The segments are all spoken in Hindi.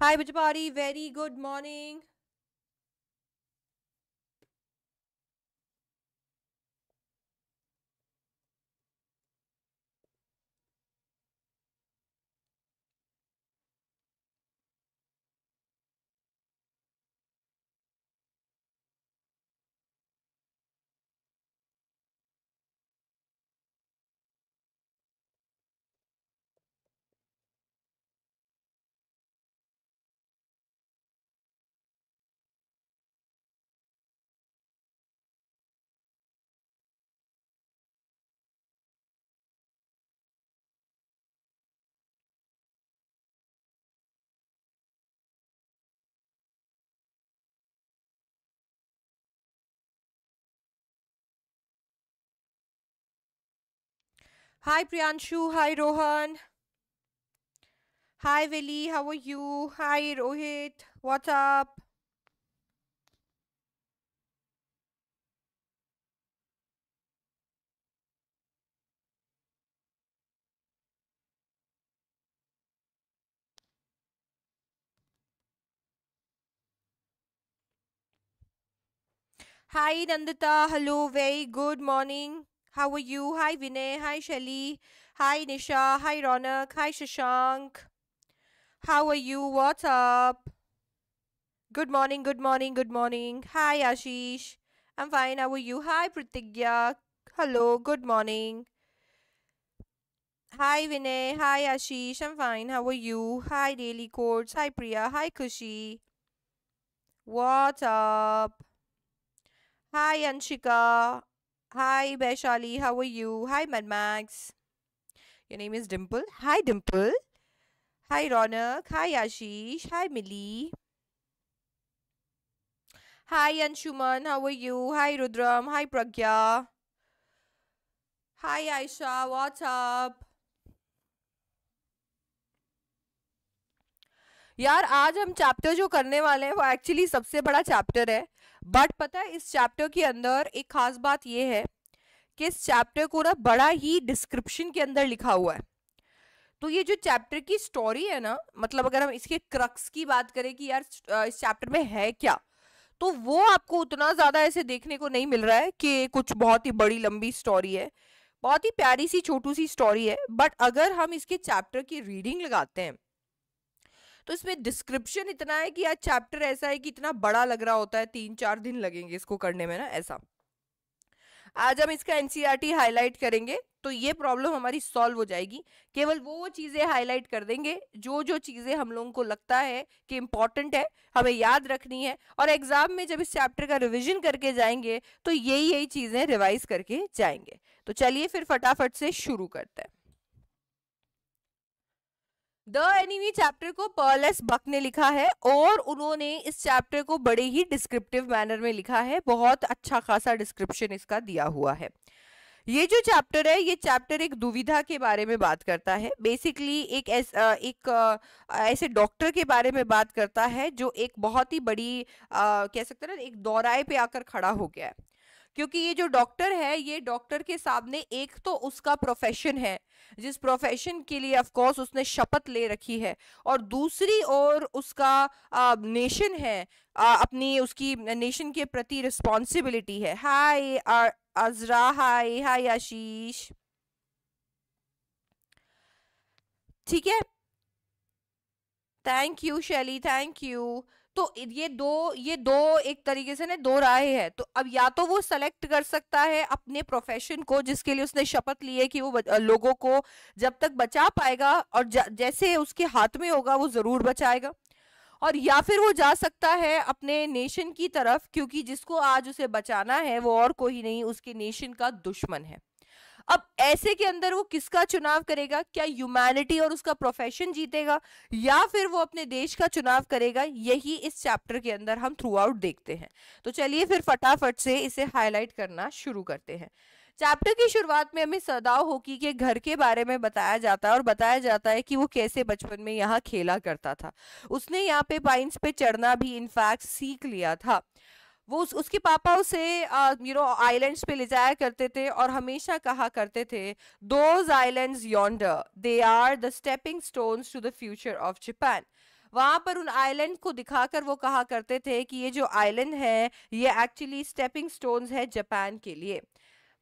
Hi, Bajapati. Very good morning. Hi Priyanshu. Hi Rohan. Hi Veli. How are you? Hi Rohit. What's up? Hi Nandita, hello, very good morning. How are you? Hi Vinay. Hi Shelly. Hi Nisha. Hi Ronak. Hi Shashank. How are you? What's up? Good morning. Good morning. Good morning. Hi Ashish. I'm fine. How are you? Hi Pratigya. Hello. Good morning. Hi Vinay. Hi Ashish. I'm fine. How are you? Hi Daily Courts. Hi Priya. Hi Kushi. What's up? Hi Anshika. Hi, Beshali. How are you? Hi, Madmax. Your name is Dimple. Hi, Dimple. Hi, Ronak. Hi, Ashish. Hi, Millie. Hi, Anshuman. How are you? Hi, Rudram. Hi, Pragya. Hi, Aisha. What's up? यार आज हम चैप्टर जो करने वाले हैं वो एक्चुअली सबसे बड़ा चैप्टर है बट पता है इस चैप्टर के अंदर एक खास बात यह है कि इस चैप्टर को ना बड़ा ही डिस्क्रिप्शन के अंदर लिखा हुआ है तो ये जो चैप्टर की स्टोरी है ना मतलब अगर हम इसके क्रक्स की बात करें कि यार इस चैप्टर में है क्या तो वो आपको उतना ज़्यादा ऐसे देखने को नहीं मिल रहा है कि कुछ बहुत ही बड़ी लंबी स्टोरी है बहुत ही प्यारी सी छोटू सी स्टोरी है बट अगर हम इसके चैप्टर की रीडिंग लगाते हैं तो इसमें डिस्क्रिप्शन इतना है कि यार चैप्टर ऐसा है कि इतना बड़ा लग रहा होता है तीन चार दिन लगेंगे इसको करने में ना ऐसा आज हम इसका एनसीईआरटी हाईलाइट e करेंगे तो ये प्रॉब्लम हमारी सॉल्व हो जाएगी केवल वो वो चीज़ें हाईलाइट कर देंगे जो जो चीज़ें हम लोगों को लगता है कि इंपॉर्टेंट है हमें याद रखनी है और एग्जाम में जब इस चैप्टर का रिविजन करके जाएंगे तो यही यही चीज़ें रिवाइज करके जाएंगे तो चलिए फिर फटाफट से शुरू करते हैं द एनिमी चैप्टर को एस बक ने लिखा है और उन्होंने इस चैप्टर को बड़े ही डिस्क्रिप्टिव मैनर में लिखा है बहुत अच्छा खासा डिस्क्रिप्शन इसका दिया हुआ है ये जो चैप्टर है ये चैप्टर एक दुविधा के बारे में बात करता है बेसिकली एक एस, एक ऐसे डॉक्टर के बारे में बात करता है जो एक बहुत ही बड़ी आ, कह सकते हैं ना एक दौराए पे आकर खड़ा हो गया है क्योंकि ये जो डॉक्टर है ये डॉक्टर के सामने एक तो उसका प्रोफेशन है जिस प्रोफेशन के लिए ऑफ कोर्स उसने शपथ ले रखी है और दूसरी ओर उसका आ, नेशन है आ, अपनी उसकी नेशन के प्रति रिस्पॉन्सिबिलिटी है हाय अजरा हाय हाय आशीष ठीक है thank you Shaily thank you तो ये दो ये दो एक तरीके से ना दो राय है तो अब या तो वो सेलेक्ट कर सकता है अपने प्रोफेशन को जिसके लिए उसने शपथ ली है कि वो लोगों को जब तक बचा पाएगा और जैसे उसके हाथ में होगा वो ज़रूर बचाएगा और या फिर वो जा सकता है अपने नेशन की तरफ क्योंकि जिसको आज उसे बचाना है वो और कोई नहीं उसके नेशन का दुश्मन है अब ऐसे के अंदर वो किसका चुनाव करेगा क्या ह्यूमैनिटी और उसका प्रोफेशन जीतेगा या फिर वो अपने देश का चुनाव करेगा यही इस चैप्टर के अंदर हम थ्रू आउट देखते हैं तो चलिए फिर फटाफट से इसे हाईलाइट करना शुरू करते हैं चैप्टर की शुरुआत में हमें सदाव होकी के घर के बारे में बताया जाता है और बताया जाता है कि वो कैसे बचपन में यहाँ खेला करता था उसने यहाँ पे पाइंस पे चढ़ना भी इनफैक्ट सीख लिया था वो उस उसके पापा उसे यू नो आइलैंड्स पे ले जाया करते थे और हमेशा कहा करते थे those islands yonder they are the stepping stones to the future of Japan वहाँ पर उन आइलैंड को दिखाकर वो कहा करते थे कि ये जो आइलैंड है ये एक्चुअली स्टेपिंग स्टोन्स है जापान के लिए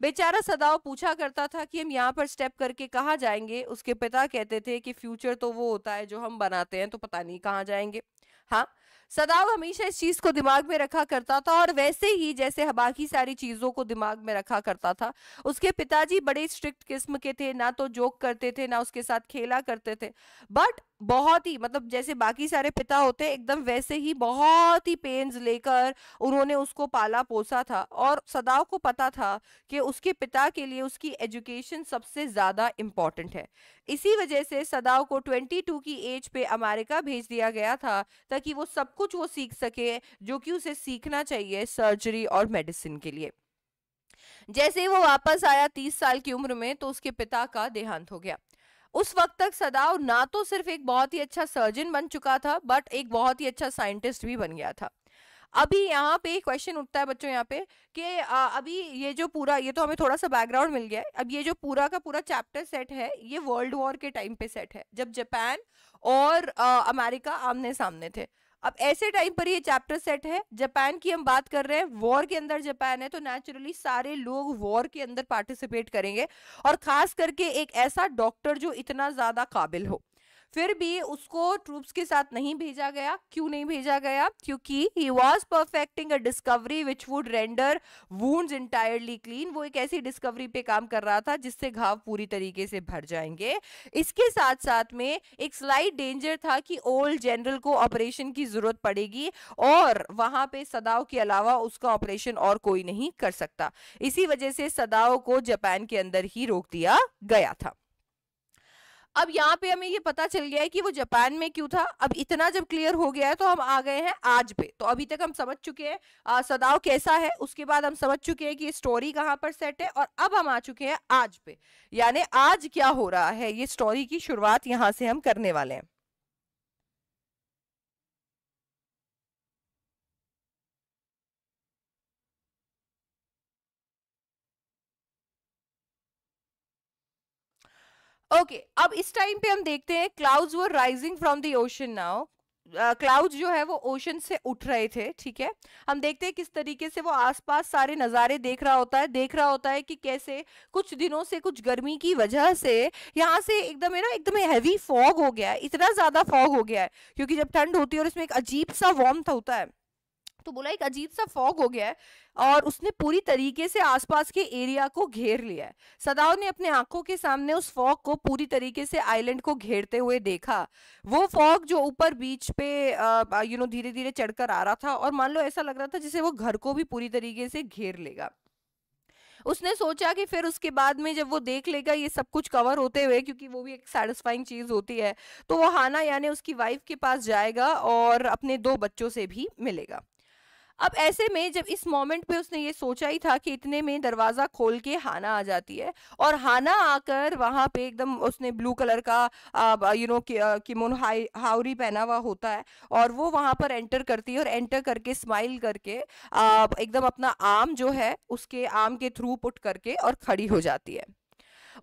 बेचारा सदाव पूछा करता था कि हम यहाँ पर स्टेप करके कहाँ जाएंगे उसके पिता कहते थे कि फ्यूचर तो वो होता है जो हम बनाते हैं तो पता नहीं कहाँ जाएंगे हाँ सदाव हमेशा इस चीज को दिमाग में रखा करता था और वैसे ही जैसे बाकी सारी चीजों को दिमाग में रखा करता था उसके पिताजी बड़े स्ट्रिक्ट किस्म के थे ना तो जोक करते थे ना उसके साथ खेला करते थे बट बहुत ही मतलब जैसे बाकी सारे पिता होते हैं एकदम वैसे ही बहुत ही पेन्स लेकर उन्होंने उसको पाला पोसा था और सदाव को पता था कि उसके पिता के लिए उसकी एजुकेशन सबसे ज़्यादा इम्पॉर्टेंट है इसी वजह से सदाव को 22 की एज पे अमेरिका भेज दिया गया था ताकि वो सब कुछ वो सीख सके जो कि उसे सीखना चाहिए सर्जरी और मेडिसिन के लिए जैसे ही वो वापस आया तीस साल की उम्र में तो उसके पिता का देहांत हो गया उस वक्त तक सदाव ना तो सिर्फ एक बहुत ही अच्छा सर्जन बन चुका था बट एक बहुत ही अच्छा साइंटिस्ट भी बन गया था अभी यहाँ पे क्वेश्चन उठता है बच्चों यहाँ पे कि अभी ये जो पूरा ये तो हमें थोड़ा सा बैकग्राउंड मिल गया है अब ये जो पूरा का पूरा चैप्टर सेट है ये वर्ल्ड वॉर के टाइम पे सेट है जब जापान और अमेरिका आमने सामने थे अब ऐसे टाइम पर ये चैप्टर सेट है जापान की हम बात कर रहे हैं वॉर के अंदर जापान है तो नेचुरली सारे लोग वॉर के अंदर पार्टिसिपेट करेंगे और खास करके एक ऐसा डॉक्टर जो इतना ज्यादा काबिल हो फिर भी उसको ट्रूप्स के साथ नहीं भेजा गया क्यों नहीं भेजा गया क्योंकि he was perfecting a discovery which would render wound entirely clean वो एक ऐसी डिस्कवरी पे काम कर रहा था जिससे घाव पूरी तरीके से भर जाएंगे इसके साथ साथ में एक स्लाइड डेंजर था कि ओल्ड जनरल को ऑपरेशन की जरूरत पड़ेगी और वहां पे सदाव के अलावा उसका ऑपरेशन और कोई नहीं कर सकता इसी वजह से सदाव को जापान के अंदर ही रोक दिया गया था अब यहाँ पे हमें ये पता चल गया है कि वो जापान में क्यों था अब इतना जब क्लियर हो गया है तो हम आ गए हैं आज पे तो अभी तक हम समझ चुके हैं सदाव कैसा है उसके बाद हम समझ चुके हैं कि ये स्टोरी कहाँ पर सेट है और अब हम आ चुके हैं आज पे यानी आज क्या हो रहा है ये स्टोरी की शुरुआत यहाँ से हम करने वाले हैं ओके okay, अब इस टाइम पे हम देखते हैं clouds were rising from the ocean now cloud जो है वो ओशन से उठ रहे थे ठीक है हम देखते हैं किस तरीके से वो आसपास सारे नज़ारे देख रहा होता है देख रहा होता है कि कैसे कुछ दिनों से कुछ गर्मी की वजह से यहाँ से एकदम है ना एकदम हैवी फॉग हो गया है इतना ज़्यादा फॉग हो गया है क्योंकि जब ठंड होती है और इसमें एक अजीब सा वॉर्म होता है तो बोला एक अजीब सा फॉग हो गया है और उसने पूरी तरीके से आसपास के एरिया को घेर लिया है सदाव ने अपने आंखों के सामने उस फॉग को पूरी तरीके से आइलैंड को घेरते हुए देखा वो फॉग जो ऊपर बीच पे यू नो धीरे धीरे चढ़कर आ रहा था और मान लो ऐसा लग रहा था जैसे वो घर को भी पूरी तरीके से घेर लेगा उसने सोचा कि फिर उसके बाद में जब वो देख लेगा ये सब कुछ कवर होते हुए क्योंकि वो भी एक सेटिस्फाइंग चीज़ होती है तो वो हाना यानी उसकी वाइफ के पास जाएगा और अपने दो बच्चों से भी मिलेगा अब ऐसे में जब इस मोमेंट पे उसने ये सोचा ही था कि इतने में दरवाज़ा खोल के हाना आ जाती है और हाना आकर वहाँ पे एकदम उसने ब्लू कलर का यू नो किमोन हावरी पहना हुआ होता है और वो वहाँ पर एंटर करती है और एंटर करके स्माइल करके एकदम अपना आम जो है उसके आम के थ्रू पुट करके और खड़ी हो जाती है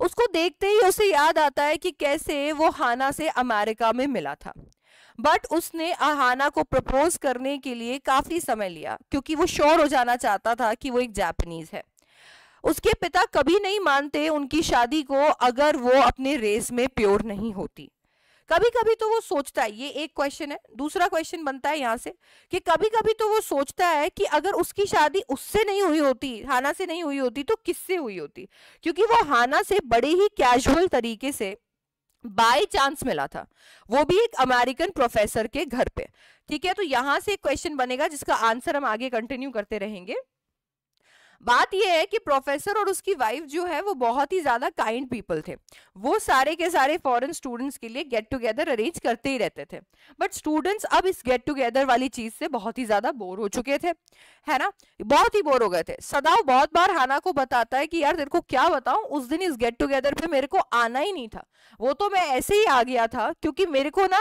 उसको देखते ही उसे याद आता है कि कैसे वो हाना से अमेरिका में मिला था बट उसने आहाना को प्रपोज करने के लिए काफ़ी समय लिया क्योंकि वो श्योर हो जाना चाहता था कि वो एक जापानीज है उसके पिता कभी नहीं मानते उनकी शादी को अगर वो अपने रेस में प्योर नहीं होती कभी कभी तो वो सोचता है ये एक क्वेश्चन है दूसरा क्वेश्चन बनता है यहाँ से कि कभी कभी तो वो सोचता है कि अगर उसकी शादी उससे नहीं हुई होती हाना से नहीं हुई होती तो किससे हुई होती क्योंकि वो हाना से बड़े ही कैजुअल तरीके से बाय चांस मिला था वो भी एक अमेरिकन प्रोफेसर के घर पे ठीक है तो यहां से क्वेश्चन बनेगा जिसका आंसर हम आगे कंटिन्यू करते रहेंगे बात यह है कि प्रोफेसर और उसकी वाइफ जो है वो बहुत ही ज़्यादा काइंड पीपल थे वो सारे के सारे फॉरेन स्टूडेंट्स के लिए गेट टुगेदर अरेंज करते ही रहते थे बट स्टूडेंट्स अब इस गेट टुगेदर वाली चीज़ से बहुत ही ज़्यादा बोर हो चुके थे है ना बहुत ही बोर हो गए थे सदाव बहुत बार हाना को बताता है कि यार तेरे को क्या बताऊं उस दिन इस गेट टुगेदर पे मेरे को आना ही नहीं था वो तो मैं ऐसे ही आ गया था क्योंकि मेरे को ना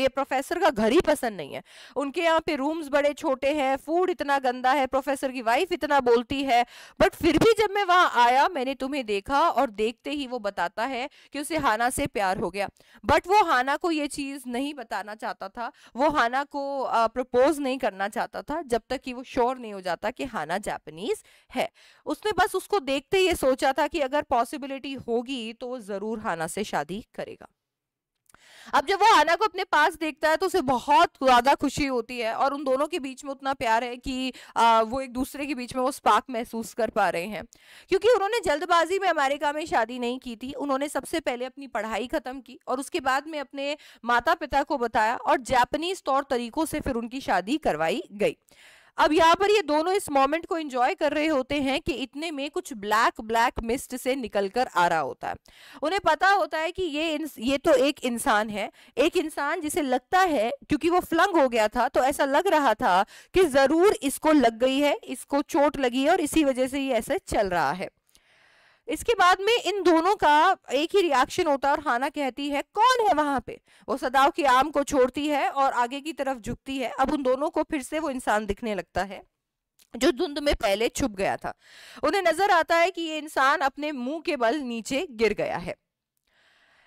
ये प्रोफेसर का घर ही पसंद नहीं है उनके यहाँ पे रूम्स बड़े छोटे हैं फूड इतना गंदा है प्रोफेसर की वाइफ इतना बोलती है है बट फिर भी जब मैं वहां आया मैंने तुम्हें देखा और देखते ही वो बताता है कि उसे हाना से प्यार हो गया बट वो हाना को ये चीज नहीं बताना चाहता था वो हाना को प्रपोज नहीं करना चाहता था जब तक कि वो श्योर नहीं हो जाता कि हाना जापानीज है उसने बस उसको देखते ही सोचा था कि अगर पॉसिबिलिटी होगी तो वो जरूर हाना से शादी करेगा अब जब वो आना को अपने पास देखता है तो उसे बहुत ज़्यादा खुशी होती है और उन दोनों के बीच में उतना प्यार है कि आ, वो एक दूसरे के बीच में वो स्पार्क महसूस कर पा रहे हैं क्योंकि उन्होंने जल्दबाजी में अमेरिका में शादी नहीं की थी उन्होंने सबसे पहले अपनी पढ़ाई ख़त्म की और उसके बाद में अपने माता पिता को बताया और जापनीज तौर तरीकों से फिर उनकी शादी करवाई गई अब यहाँ पर ये दोनों इस मोमेंट को एंजॉय कर रहे होते हैं कि इतने में कुछ ब्लैक ब्लैक मिस्ट से निकल कर आ रहा होता है उन्हें पता होता है कि ये ये तो एक इंसान है एक इंसान जिसे लगता है क्योंकि वो फ्लंग हो गया था तो ऐसा लग रहा था कि जरूर इसको लग गई है इसको चोट लगी है और इसी वजह से ये ऐसे चल रहा है इसके बाद में इन दोनों का एक ही रिएक्शन होता है और हाना कहती है कौन है वहां पे वो सदाव की आम को छोड़ती है और आगे की तरफ झुकती है अब उन दोनों को फिर से वो इंसान दिखने लगता है जो धुंध में पहले छुप गया था उन्हें नजर आता है कि ये इंसान अपने मुंह के बल नीचे गिर गया है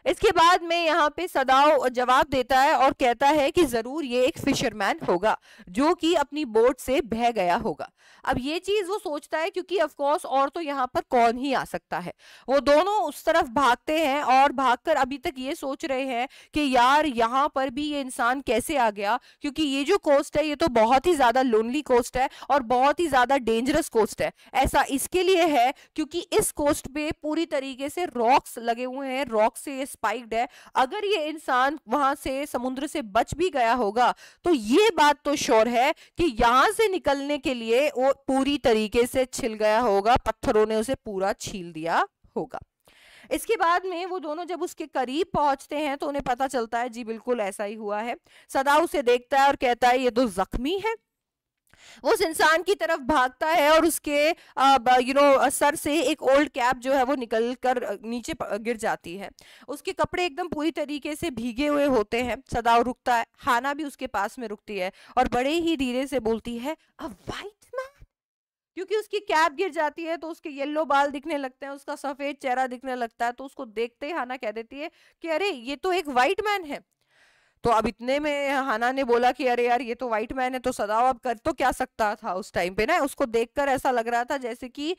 इसके बाद में यहाँ पे सदाव जवाब देता है और कहता है कि जरूर ये एक फिशरमैन होगा जो कि अपनी बोट से बह गया होगा अब ये चीज वो सोचता है क्योंकि ऑफकोर्स और तो यहाँ पर कौन ही आ सकता है वो दोनों उस तरफ भागते हैं और भागकर अभी तक ये सोच रहे हैं कि यार यहाँ पर भी ये इंसान कैसे आ गया क्योंकि ये जो कोस्ट है ये तो बहुत ही ज्यादा लोनली कोस्ट है और बहुत ही ज्यादा डेंजरस कोस्ट है ऐसा इसके लिए है क्योंकि इस कोस्ट पे पूरी तरीके से रॉक्स लगे हुए हैं रॉक्स से ये स्पाइक्ड है अगर ये इंसान वहां से समुद्र से बच भी गया होगा तो ये बात तो श्योर है कि यहां से निकलने के लिए वो पूरी तरीके से छिल गया होगा पत्थरों ने उसे पूरा छील दिया होगा इसके बाद में वो दोनों जब उसके करीब पहुंचते हैं तो उन्हें पता चलता है जी बिल्कुल ऐसा ही हुआ है सदा उसे देखता है और कहता है ये तो जख्मी है वो उस इंसान की तरफ भागता है और उसके यू नो सर से एक ओल्ड कैप जो है वो निकल कर नीचे गिर जाती है उसके कपड़े एकदम पूरी तरीके से भीगे हुए होते हैं सदाव रुकता है हाना भी उसके पास में रुकती है और बड़े ही धीरे से बोलती है अ वाइट मैन क्योंकि उसकी कैप गिर जाती है तो उसके येल्लो बाल दिखने लगते हैं उसका सफेद चेहरा दिखने लगता है तो उसको देखते ही हाना कह देती है कि अरे ये तो एक वाइट मैन है तो अब इतने में हाना ने बोला कि अरे यार ये तो वाइट मैन है तो सदाव अब कर तो क्या सकता था उस टाइम पे ना उसको देखकर ऐसा लग रहा था जैसे कि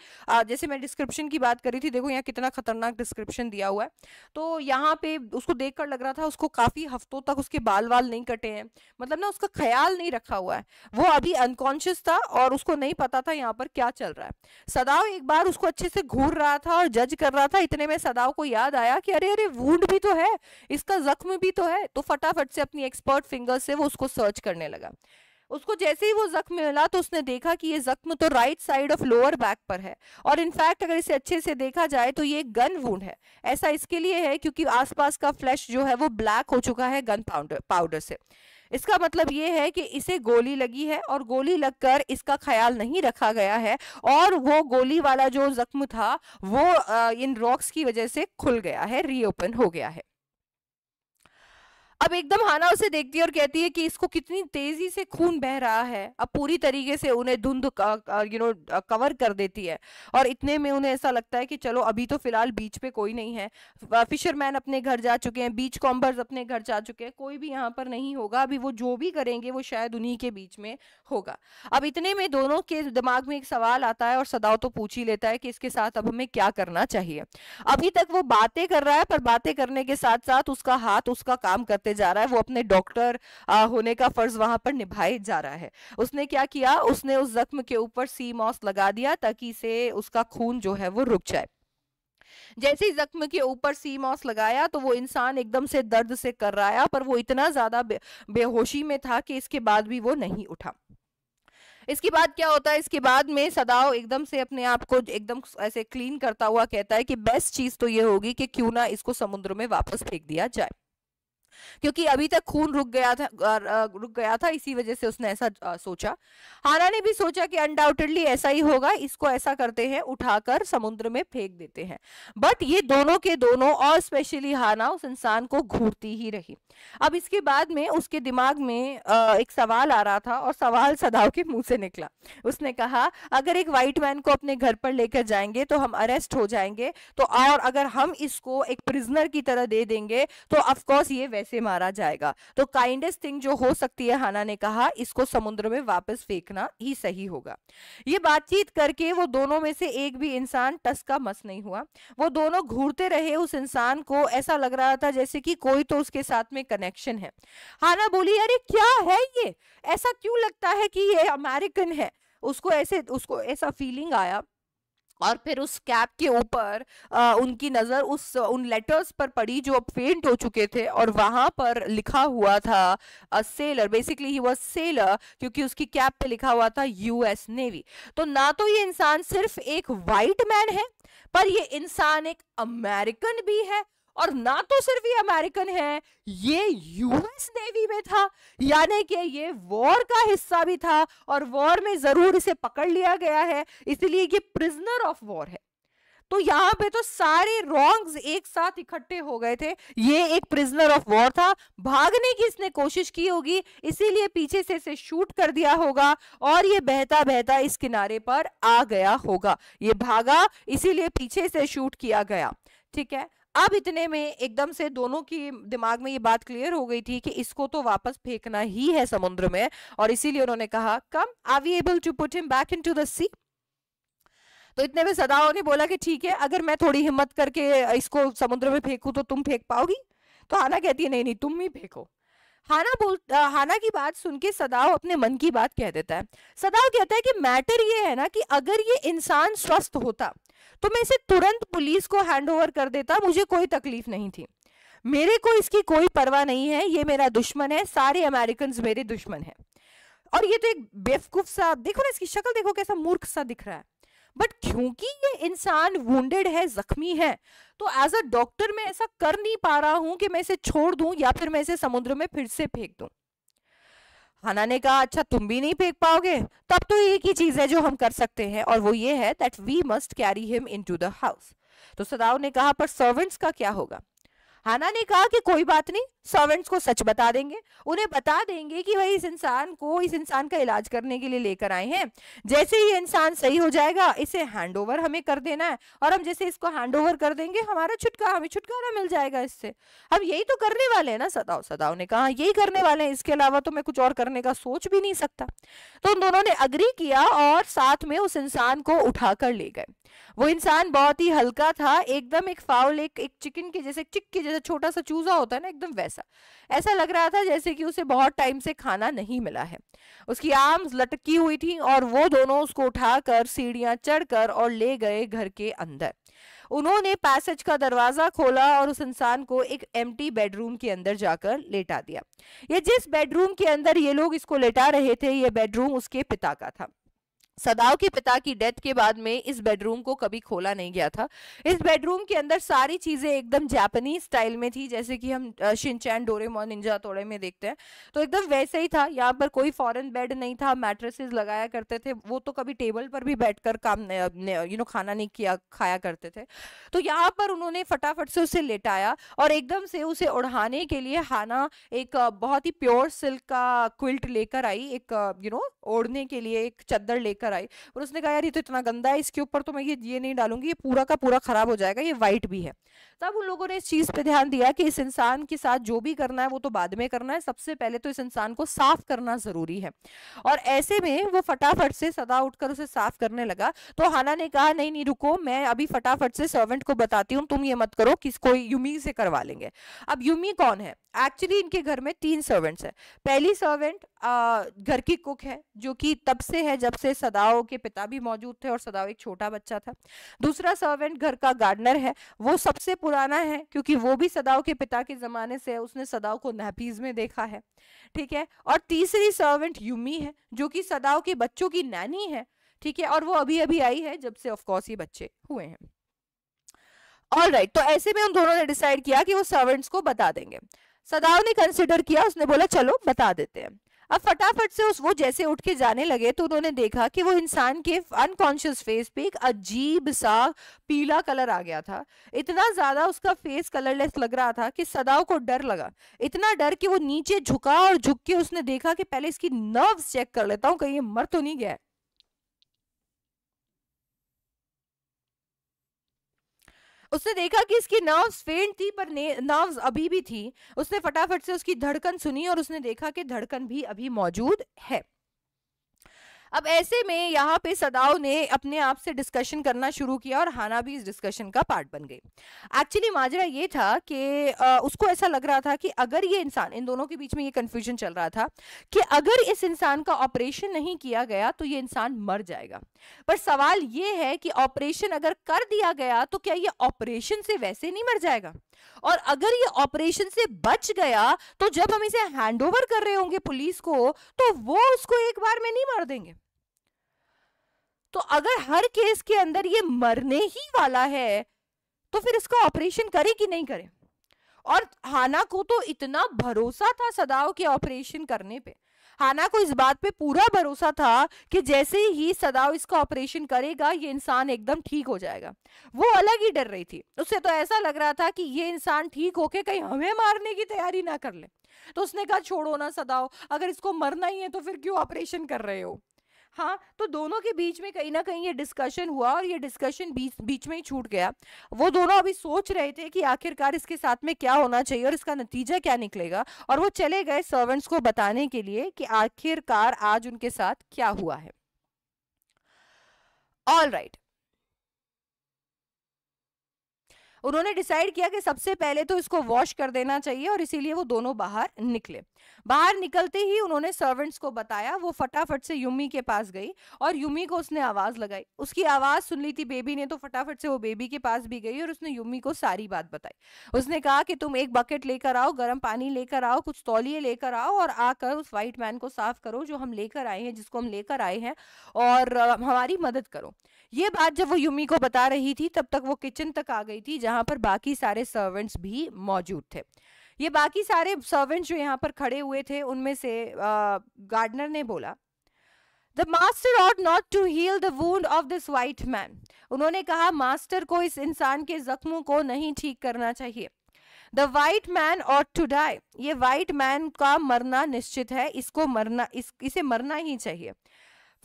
जैसे मैं डिस्क्रिप्शन की बात करी थी देखो यहाँ कितना खतरनाक डिस्क्रिप्शन दिया हुआ है तो यहाँ पे उसको देख कर लग रहा था उसको काफी हफ्तों तक उसके बाल वाल नहीं कटे हैं मतलब ना उसका ख्याल नहीं रखा हुआ है वो अभी अनकॉन्शियस था और उसको नहीं पता था यहाँ पर क्या चल रहा है सदाव एक बार उसको अच्छे से घूर रहा था और जज कर रहा था इतने में सदाव को याद आया कि अरे अरे वूड भी तो है इसका जख्म भी तो है तो फटाफट से अपनी एक्सपर्ट फिंगर से वो उसको सर्च करने लगा उसको जैसे ही वो जख्म मिला तो उसने देखा कि ये जख्म तो right side of lower back पर है और इनफैक्ट अगर इसे अच्छे से देखा जाए तो ये गन वूड है ऐसा इसके लिए है क्योंकि आसपास का फ्लैश जो है वो ब्लैक हो चुका है गन पाउडर पाउडर से इसका मतलब ये है कि इसे गोली लगी है और गोली लगकर इसका ख्याल नहीं रखा गया है और वो गोली वाला जो जख्म था वो इन रॉक्स की वजह से खुल गया है रीओपन हो गया है अब एकदम हाना उसे देखती है और कहती है कि इसको कितनी तेजी से खून बह रहा है अब पूरी तरीके से उन्हें धुंध यू नो कवर कर देती है और इतने में उन्हें ऐसा लगता है कि चलो अभी तो फिलहाल बीच पे कोई नहीं है फिशरमैन अपने घर जा चुके हैं बीच कॉम्बर्स अपने घर जा चुके हैं कोई भी यहाँ पर नहीं होगा अभी वो जो भी करेंगे वो शायद उन्हीं के बीच में होगा अब इतने में दोनों के दिमाग में एक सवाल आता है और सदाव तो पूछ ही लेता है कि इसके साथ अब हमें क्या करना चाहिए अभी तक वो बातें कर रहा है पर बातें करने के साथ साथ उसका हाथ उसका काम करते निभाए जा रहा है वो अपने डॉक्टर होने का फर्ज वहां पर निभाए जा रहा है उसने क्या किया उसने उस जख्म के ऊपर सी मॉस लगा दिया ताकि से उसका खून जो है वो रुक जाए जैसे ही जख्म के ऊपर सी मॉस लगाया तो वो इंसान एकदम से दर्द से कर रहा है पर वो इतना ज्यादा बे, बेहोशी में था कि इसके बाद भी वो नहीं उठा इसके बाद क्या होता है इसके बाद में सदाओ एकदम से अपने आप को एकदम ऐसे क्लीन करता हुआ कहता है कि बेस्ट चीज तो ये होगी कि क्यों ना इसको समुद्र में वापस फेंक दिया जाए क्योंकि अभी तक खून रुक गया था रुक गया था इसी वजह से उसने ऐसा सोचा हाना ने भी सोचा कि अनडाउटेडली ऐसा ही होगा इसको ऐसा करते हैं उठाकर समुद्र में फेंक देते हैं बट ये दोनों के दोनों और स्पेशली हाना उस इंसान को घूरती ही रही अब इसके बाद में उसके दिमाग में एक सवाल आ रहा था और सवाल सदाव के मुंह से निकला उसने कहा अगर एक व्हाइट मैन को अपने घर पर लेकर जाएंगे तो हम अरेस्ट हो जाएंगे तो और अगर हम इसको एक प्रिजनर की तरह दे देंगे तो अफकोर्स ये कैसे मारा जाएगा तो काइंडेस्ट थिंग जो हो सकती है हाना ने कहा इसको समुद्र में वापस फेंकना ही सही होगा ये बातचीत करके वो दोनों में से एक भी इंसान टस का मस नहीं हुआ वो दोनों घूरते रहे उस इंसान को ऐसा लग रहा था जैसे कि कोई तो उसके साथ में कनेक्शन है हाना बोली अरे क्या है ये ऐसा क्यों लगता है कि ये अमेरिकन है उसको ऐसे उसको ऐसा फीलिंग आया और फिर उस कैप के ऊपर उनकी नज़र उस उन लेटर्स पर पड़ी जो अब फेंट हो चुके थे और वहां पर लिखा हुआ था a sailor basically he was sailor क्योंकि उसकी कैप पे लिखा हुआ था यूएस नेवी तो ना तो ये इंसान सिर्फ एक वाइट मैन है पर ये इंसान एक अमेरिकन भी है और ना तो सिर्फ ये अमेरिकन है ये यूएस नेवी में था यानी कि ये वॉर का हिस्सा भी था और वॉर में जरूर इसे पकड़ लिया गया है इसलिए ये प्रिजनर ऑफ वॉर है तो यहाँ पे तो सारे रॉन्ग्स एक साथ इकट्ठे हो गए थे ये एक प्रिजनर ऑफ वॉर था भागने की इसने कोशिश की होगी इसीलिए पीछे से इसे शूट कर दिया होगा और ये बहता बहता इस किनारे पर आ गया होगा ये भागा इसीलिए पीछे से शूट किया गया ठीक है अब इतने में एकदम से दोनों की दिमाग में ये बात क्लियर हो गई थी कि इसको तो वापस फेंकना ही है समुद्र में और इसीलिए उन्होंने कहा come are we able to put him back into the sea तो इतने में सदाओ ने बोला कि ठीक है अगर मैं थोड़ी हिम्मत करके इसको समुद्र में फेंकू तो तुम फेंक पाओगी तो आना कहती है नहीं नहीं तुम ही फेंको हाना बोल आ, हाना की बात सुन के सदाव अपने मन की बात कह देता है सदाव कहता है कि मैटर ये है ना कि अगर ये इंसान स्वस्थ होता तो मैं इसे तुरंत पुलिस को हैंड ओवर कर देता मुझे कोई तकलीफ नहीं थी मेरे को इसकी कोई परवाह नहीं है ये मेरा दुश्मन है सारे अमेरिकन मेरे दुश्मन है और ये तो एक बेवकूफ सा देखो ना इसकी शक्ल देखो कैसा मूर्ख सा दिख रहा है बट क्योंकि ये इंसान वूंडेड है जख्मी है तो एज अ डॉक्टर मैं ऐसा कर नहीं पा रहा हूं कि मैं इसे छोड़ दूं या फिर मैं इसे समुद्र में फिर से फेंक दूं हना ने कहा अच्छा तुम भी नहीं फेंक पाओगे तब तो एक ही चीज है जो हम कर सकते हैं और वो ये है that we must carry him into the house तो सदाव ने कहा पर सर्वेंट्स का क्या होगा हाना ने कहा कि कोई बात नहीं सर्वेंट्स को सच बता देंगे उन्हें बता देंगे कि भाई इस इंसान को इस इंसान का इलाज करने के लिए लेकर आए हैं जैसे ही इंसान सही हो जाएगा इसे हैंडओवर हमें कर देना है और हम जैसे इसको हैंडओवर कर देंगे हमारा छुटकारा हमें छुटकारा मिल जाएगा इससे अब यही तो करने वाले हैं ना सदाव सदाव ने कहा यही करने वाले हैं इसके अलावा तो मैं कुछ और करने का सोच भी नहीं सकता तो उन दोनों ने अग्री किया और साथ में उस इंसान को उठाकर ले गए वो इंसान बहुत ही हल्का था एकदम एक फाउल एक, एक चिकन के जैसे चिक के जैसा छोटा सा चूजा होता है ना एकदम वैसा ऐसा लग रहा था जैसे कि उसे बहुत टाइम से खाना नहीं मिला है उसकी आर्म्स लटकी हुई थी और वो दोनों उसको उठाकर सीढ़ियां चढ़कर और ले गए घर के अंदर उन्होंने पैसेज का दरवाजा खोला और उस इंसान को एक एम बेडरूम के अंदर जाकर लेटा दिया ये जिस बेडरूम के अंदर ये लोग इसको लेटा रहे थे ये बेडरूम उसके पिता का था सदाव के पिता की डेथ के बाद में इस बेडरूम को कभी खोला नहीं गया था इस बेडरूम के अंदर सारी चीज़ें एकदम जापानी स्टाइल में थी जैसे कि हम शिनचैन डोरे निंजा तोड़े में देखते हैं तो एकदम वैसे ही था यहाँ पर कोई फॉरेन बेड नहीं था मैट्रेसेस लगाया करते थे वो तो कभी टेबल पर भी बैठ कर काम यू नो खाना नहीं किया खाया करते थे तो यहाँ पर उन्होंने फटाफट से उसे लेटाया और एकदम से उसे ओढ़ाने के लिए हाना एक बहुत ही प्योर सिल्क का क्विल्ट लेकर आई एक यू नो ओढ़ने के लिए एक चद्दर लेकर लेकर आई और उसने कहा यार ये तो इतना गंदा है इसके ऊपर तो मैं ये ये नहीं डालूंगी ये पूरा का पूरा खराब हो जाएगा ये वाइट भी है तब उन लोगों ने इस चीज़ पे ध्यान दिया कि इस इंसान के साथ जो भी करना है वो तो बाद में करना है सबसे पहले तो इस इंसान को साफ करना ज़रूरी है और ऐसे में वो फटाफट से सदा उठकर उसे साफ करने लगा तो हाना ने कहा नहीं नहीं रुको मैं अभी फटाफट से सर्वेंट को बताती हूँ तुम ये मत करो किस किसको युमी से करवा लेंगे अब युमी कौन है एक्चुअली इनके घर में तीन सर्वेंट्स है पहली सर्वेंट घर की कुक है जो कि तब से है जब से सदाओ के पिता भी मौजूद थे और सदाओ एक छोटा बच्चा था दूसरा सर्वेंट घर का गार्डनर है वो सबसे पुराना है क्योंकि वो भी सदाओ के पिता के ज़माने से है उसने सदाओ को नहफीज में देखा है ठीक है और तीसरी सर्वेंट यूमी है जो कि सदाओ के बच्चों की नैनी है ठीक है और वो अभी अभी आई है जब से ऑफकोर्स ये बच्चे हुए हैं ऑल राइट right, तो ऐसे में उन दोनों ने डिसाइड किया कि वो सर्वेंट्स को बता देंगे सदाओ ने कंसिडर किया उसने बोला चलो बता देते हैं अब फटाफट से उस वो जैसे उठ के जाने लगे तो उन्होंने देखा कि वो इंसान के अनकॉन्शियस फेस पे एक अजीब सा पीला कलर आ गया था इतना ज्यादा उसका फेस कलरलेस लग रहा था कि सदाव को डर लगा इतना डर कि वो नीचे झुका और झुक के उसने देखा कि पहले इसकी नर्व्स चेक कर लेता हूँ कहीं मर तो नहीं गया उसने देखा कि इसकी नर्व्स फेंट थी पर नर्व्स अभी भी थी उसने फटाफट से उसकी धड़कन सुनी और उसने देखा कि धड़कन भी अभी मौजूद है अब ऐसे में यहाँ पे सदाओ ने अपने आप से डिस्कशन करना शुरू किया और हाना भी इस डिस्कशन का पार्ट बन गई एक्चुअली माजरा ये था कि उसको ऐसा लग रहा था कि अगर ये इंसान इन दोनों के बीच में ये कन्फ्यूजन चल रहा था कि अगर इस इंसान का ऑपरेशन नहीं किया गया तो ये इंसान मर जाएगा पर सवाल ये है कि ऑपरेशन अगर कर दिया गया तो क्या ये ऑपरेशन से वैसे नहीं मर जाएगा और अगर ये ऑपरेशन से बच गया तो जब हम इसे हैंडओवर कर रहे होंगे पुलिस को तो वो उसको एक बार में नहीं मार देंगे तो अगर हर केस के अंदर ये मरने ही वाला है तो फिर इसका ऑपरेशन करे कि नहीं करे और हाना को तो इतना भरोसा था सदाव के ऑपरेशन करने पे हाना को इस बात पे पूरा भरोसा था कि जैसे ही सदाव इसका ऑपरेशन करेगा ये इंसान एकदम ठीक हो जाएगा वो अलग ही डर रही थी उससे तो ऐसा लग रहा था कि ये इंसान ठीक होके कहीं हमें मारने की तैयारी ना कर ले तो उसने कहा छोड़ो ना सदाओ अगर इसको मरना ही है तो फिर क्यों ऑपरेशन कर रहे हो हाँ तो दोनों के बीच में कहीं ना कहीं ये डिस्कशन हुआ और ये डिस्कशन बीच बीच में ही छूट गया वो दोनों अभी सोच रहे थे कि आखिरकार इसके साथ में क्या होना चाहिए और इसका नतीजा क्या निकलेगा और वो चले गए सर्वेंट्स को बताने के लिए कि आखिरकार आज उनके साथ क्या हुआ है ऑल राइट उन्होंने डिसाइड किया कि सबसे पहले तो इसको वॉश कर देना चाहिए और इसीलिए वो दोनों बाहर निकले बाहर निकलते ही उन्होंने सर्वेंट्स को बताया वो फटाफट से युमी के पास गई और युमी को उसने आवाज़ लगाई उसकी आवाज़ सुन ली थी बेबी ने तो फटाफट से वो बेबी के पास भी गई और उसने युमी को सारी बात बताई उसने कहा कि तुम एक बकेट लेकर आओ गर्म पानी लेकर आओ कुछ तौलिए लेकर आओ और आकर उस व्हाइट मैन को साफ करो जो हम लेकर आए हैं जिसको हम लेकर आए हैं और हमारी मदद करो ये बात जब वो युमी को बता रही थी तब तक वो किचन तक आ गई थी जहां यहाँ पर बाकी सारे सर्वेंट्स भी मौजूद थे ये बाकी सारे सर्वेंट्स जो यहाँ पर खड़े हुए थे उनमें से गार्डनर ने बोला the master ought not to heal the wound of this white man उन्होंने कहा मास्टर को इस इंसान के जख्मों को नहीं ठीक करना चाहिए the white man ought to die ये वाइट मैन का मरना निश्चित है इसको मरना इस, इसे मरना ही चाहिए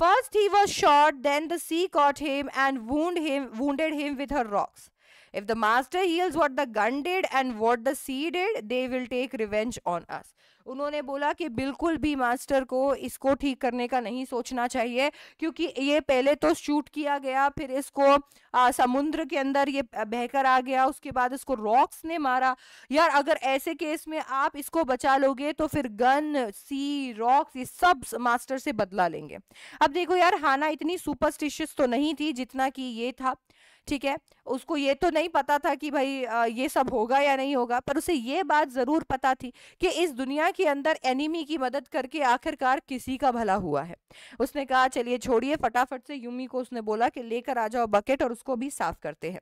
first he was shot then the sea caught him and wound him wounded him with her rocks If the master heals what the gun did and what the sea did, they will take revenge on us. उन्होंने बोला कि बिल्कुल भी मास्टर को इसको ठीक करने का नहीं सोचना चाहिए क्योंकि ये पहले तो शूट किया गया फिर इसको आ, समुद्र के अंदर ये बहकर आ गया उसके बाद इसको रॉक्स ने मारा यार अगर ऐसे केस में आप इसको बचा लोगे तो फिर गन सी रॉक्स ये सब मास्टर से बदला लेंगे अब देखो यार हाना इतनी सुपरस्टिशियस तो नहीं थी जितना कि ये था ठीक है उसको ये तो नहीं पता था कि भाई ये सब होगा या नहीं होगा पर उसे ये बात ज़रूर पता थी कि इस दुनिया के अंदर एनिमी की मदद करके आखिरकार किसी का भला हुआ है उसने कहा चलिए छोड़िए फटाफट से यूमी को उसने बोला कि लेकर आ जाओ बकेट और उसको भी साफ करते हैं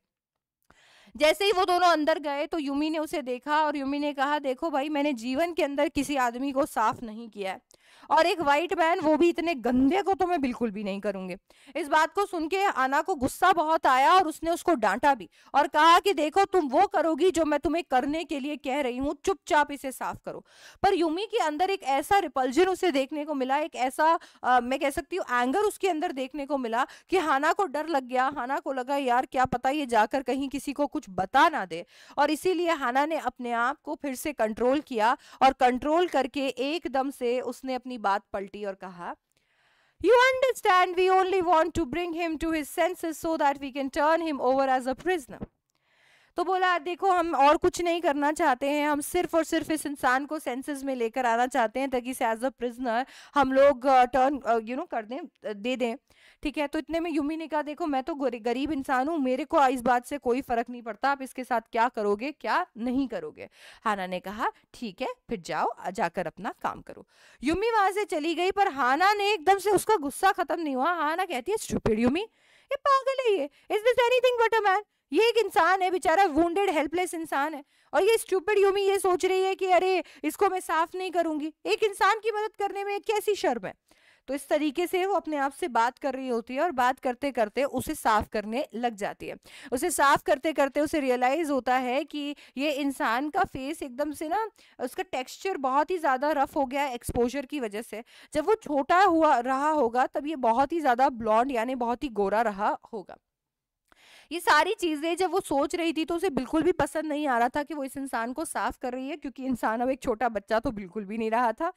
जैसे ही वो दोनों अंदर गए तो यूमी ने उसे देखा और यूमी ने कहा देखो भाई मैंने जीवन के अंदर किसी आदमी को साफ नहीं किया है और एक वाइट मैन वो भी इतने गंदे को तो मैं बिल्कुल भी नहीं करूंगी इस बात को सुन के आना को गुस्सा बहुत आया और उसने उसको डांटा भी और कहा कि देखो तुम वो करोगी जो मैं तुम्हें करने के लिए कह रही हूँ चुपचाप इसे साफ करो पर यूमी के अंदर एक ऐसा रिपल्जन उसे देखने को मिला एक ऐसा आ, मैं कह सकती हूँ एंगर उसके अंदर देखने को मिला कि हाना को डर लग गया हाना को लगा यार क्या पता ये जाकर कहीं किसी को कुछ बता ना दे और इसीलिए हाना ने अपने आप को फिर से कंट्रोल किया और कंट्रोल करके एकदम से उसने अपनी अपनी palti or kaha? You understand, we only want to bring him to his senses so that we can turn him over as a prisoner. तो बोला देखो हम और कुछ नहीं करना चाहते हैं हम सिर्फ और सिर्फ इस इंसान को सेंसेस में लेकर आना चाहते हैं ताकि एज अ प्रिजनर हम लोग टर्न यू नो कर दें दे दें ठीक है तो इतने में यूमी ने कहा देखो मैं तो गरीब इंसान हूँ मेरे को इस बात से कोई फर्क नहीं पड़ता आप इसके साथ क्या करोगे क्या नहीं करोगे हाना ने कहा ठीक है फिर जाओ जाकर अपना काम करो यूमी वहां से चली गई पर हाना ने एकदम से उसका गुस्सा खत्म नहीं हुआ हाना कहती है ये पागल है ये is this anything but a man ये एक इंसान है बेचारा वूंडेड हेल्पलेस इंसान है और ये स्टूपिड यूमी ये सोच रही है कि अरे इसको मैं साफ नहीं करूंगी एक इंसान की मदद करने में कैसी शर्म है तो इस तरीके से वो अपने आप से बात कर रही होती है और बात करते करते उसे साफ करने लग जाती है उसे साफ करते करते उसे रियलाइज होता है कि ये इंसान का फेस एकदम से ना उसका टेक्सचर बहुत ही ज़्यादा रफ हो गया एक्सपोजर की वजह से जब वो छोटा हुआ रहा होगा तब ये बहुत ही ज़्यादा ब्लॉन्ड यानी बहुत ही गोरा रहा होगा ये सारी चीज़ें जब वो सोच रही थी तो उसे बिल्कुल भी पसंद नहीं आ रहा था कि वो इस इंसान को साफ कर रही है क्योंकि इंसान अब एक छोटा बच्चा तो बिल्कुल भी नहीं रहा था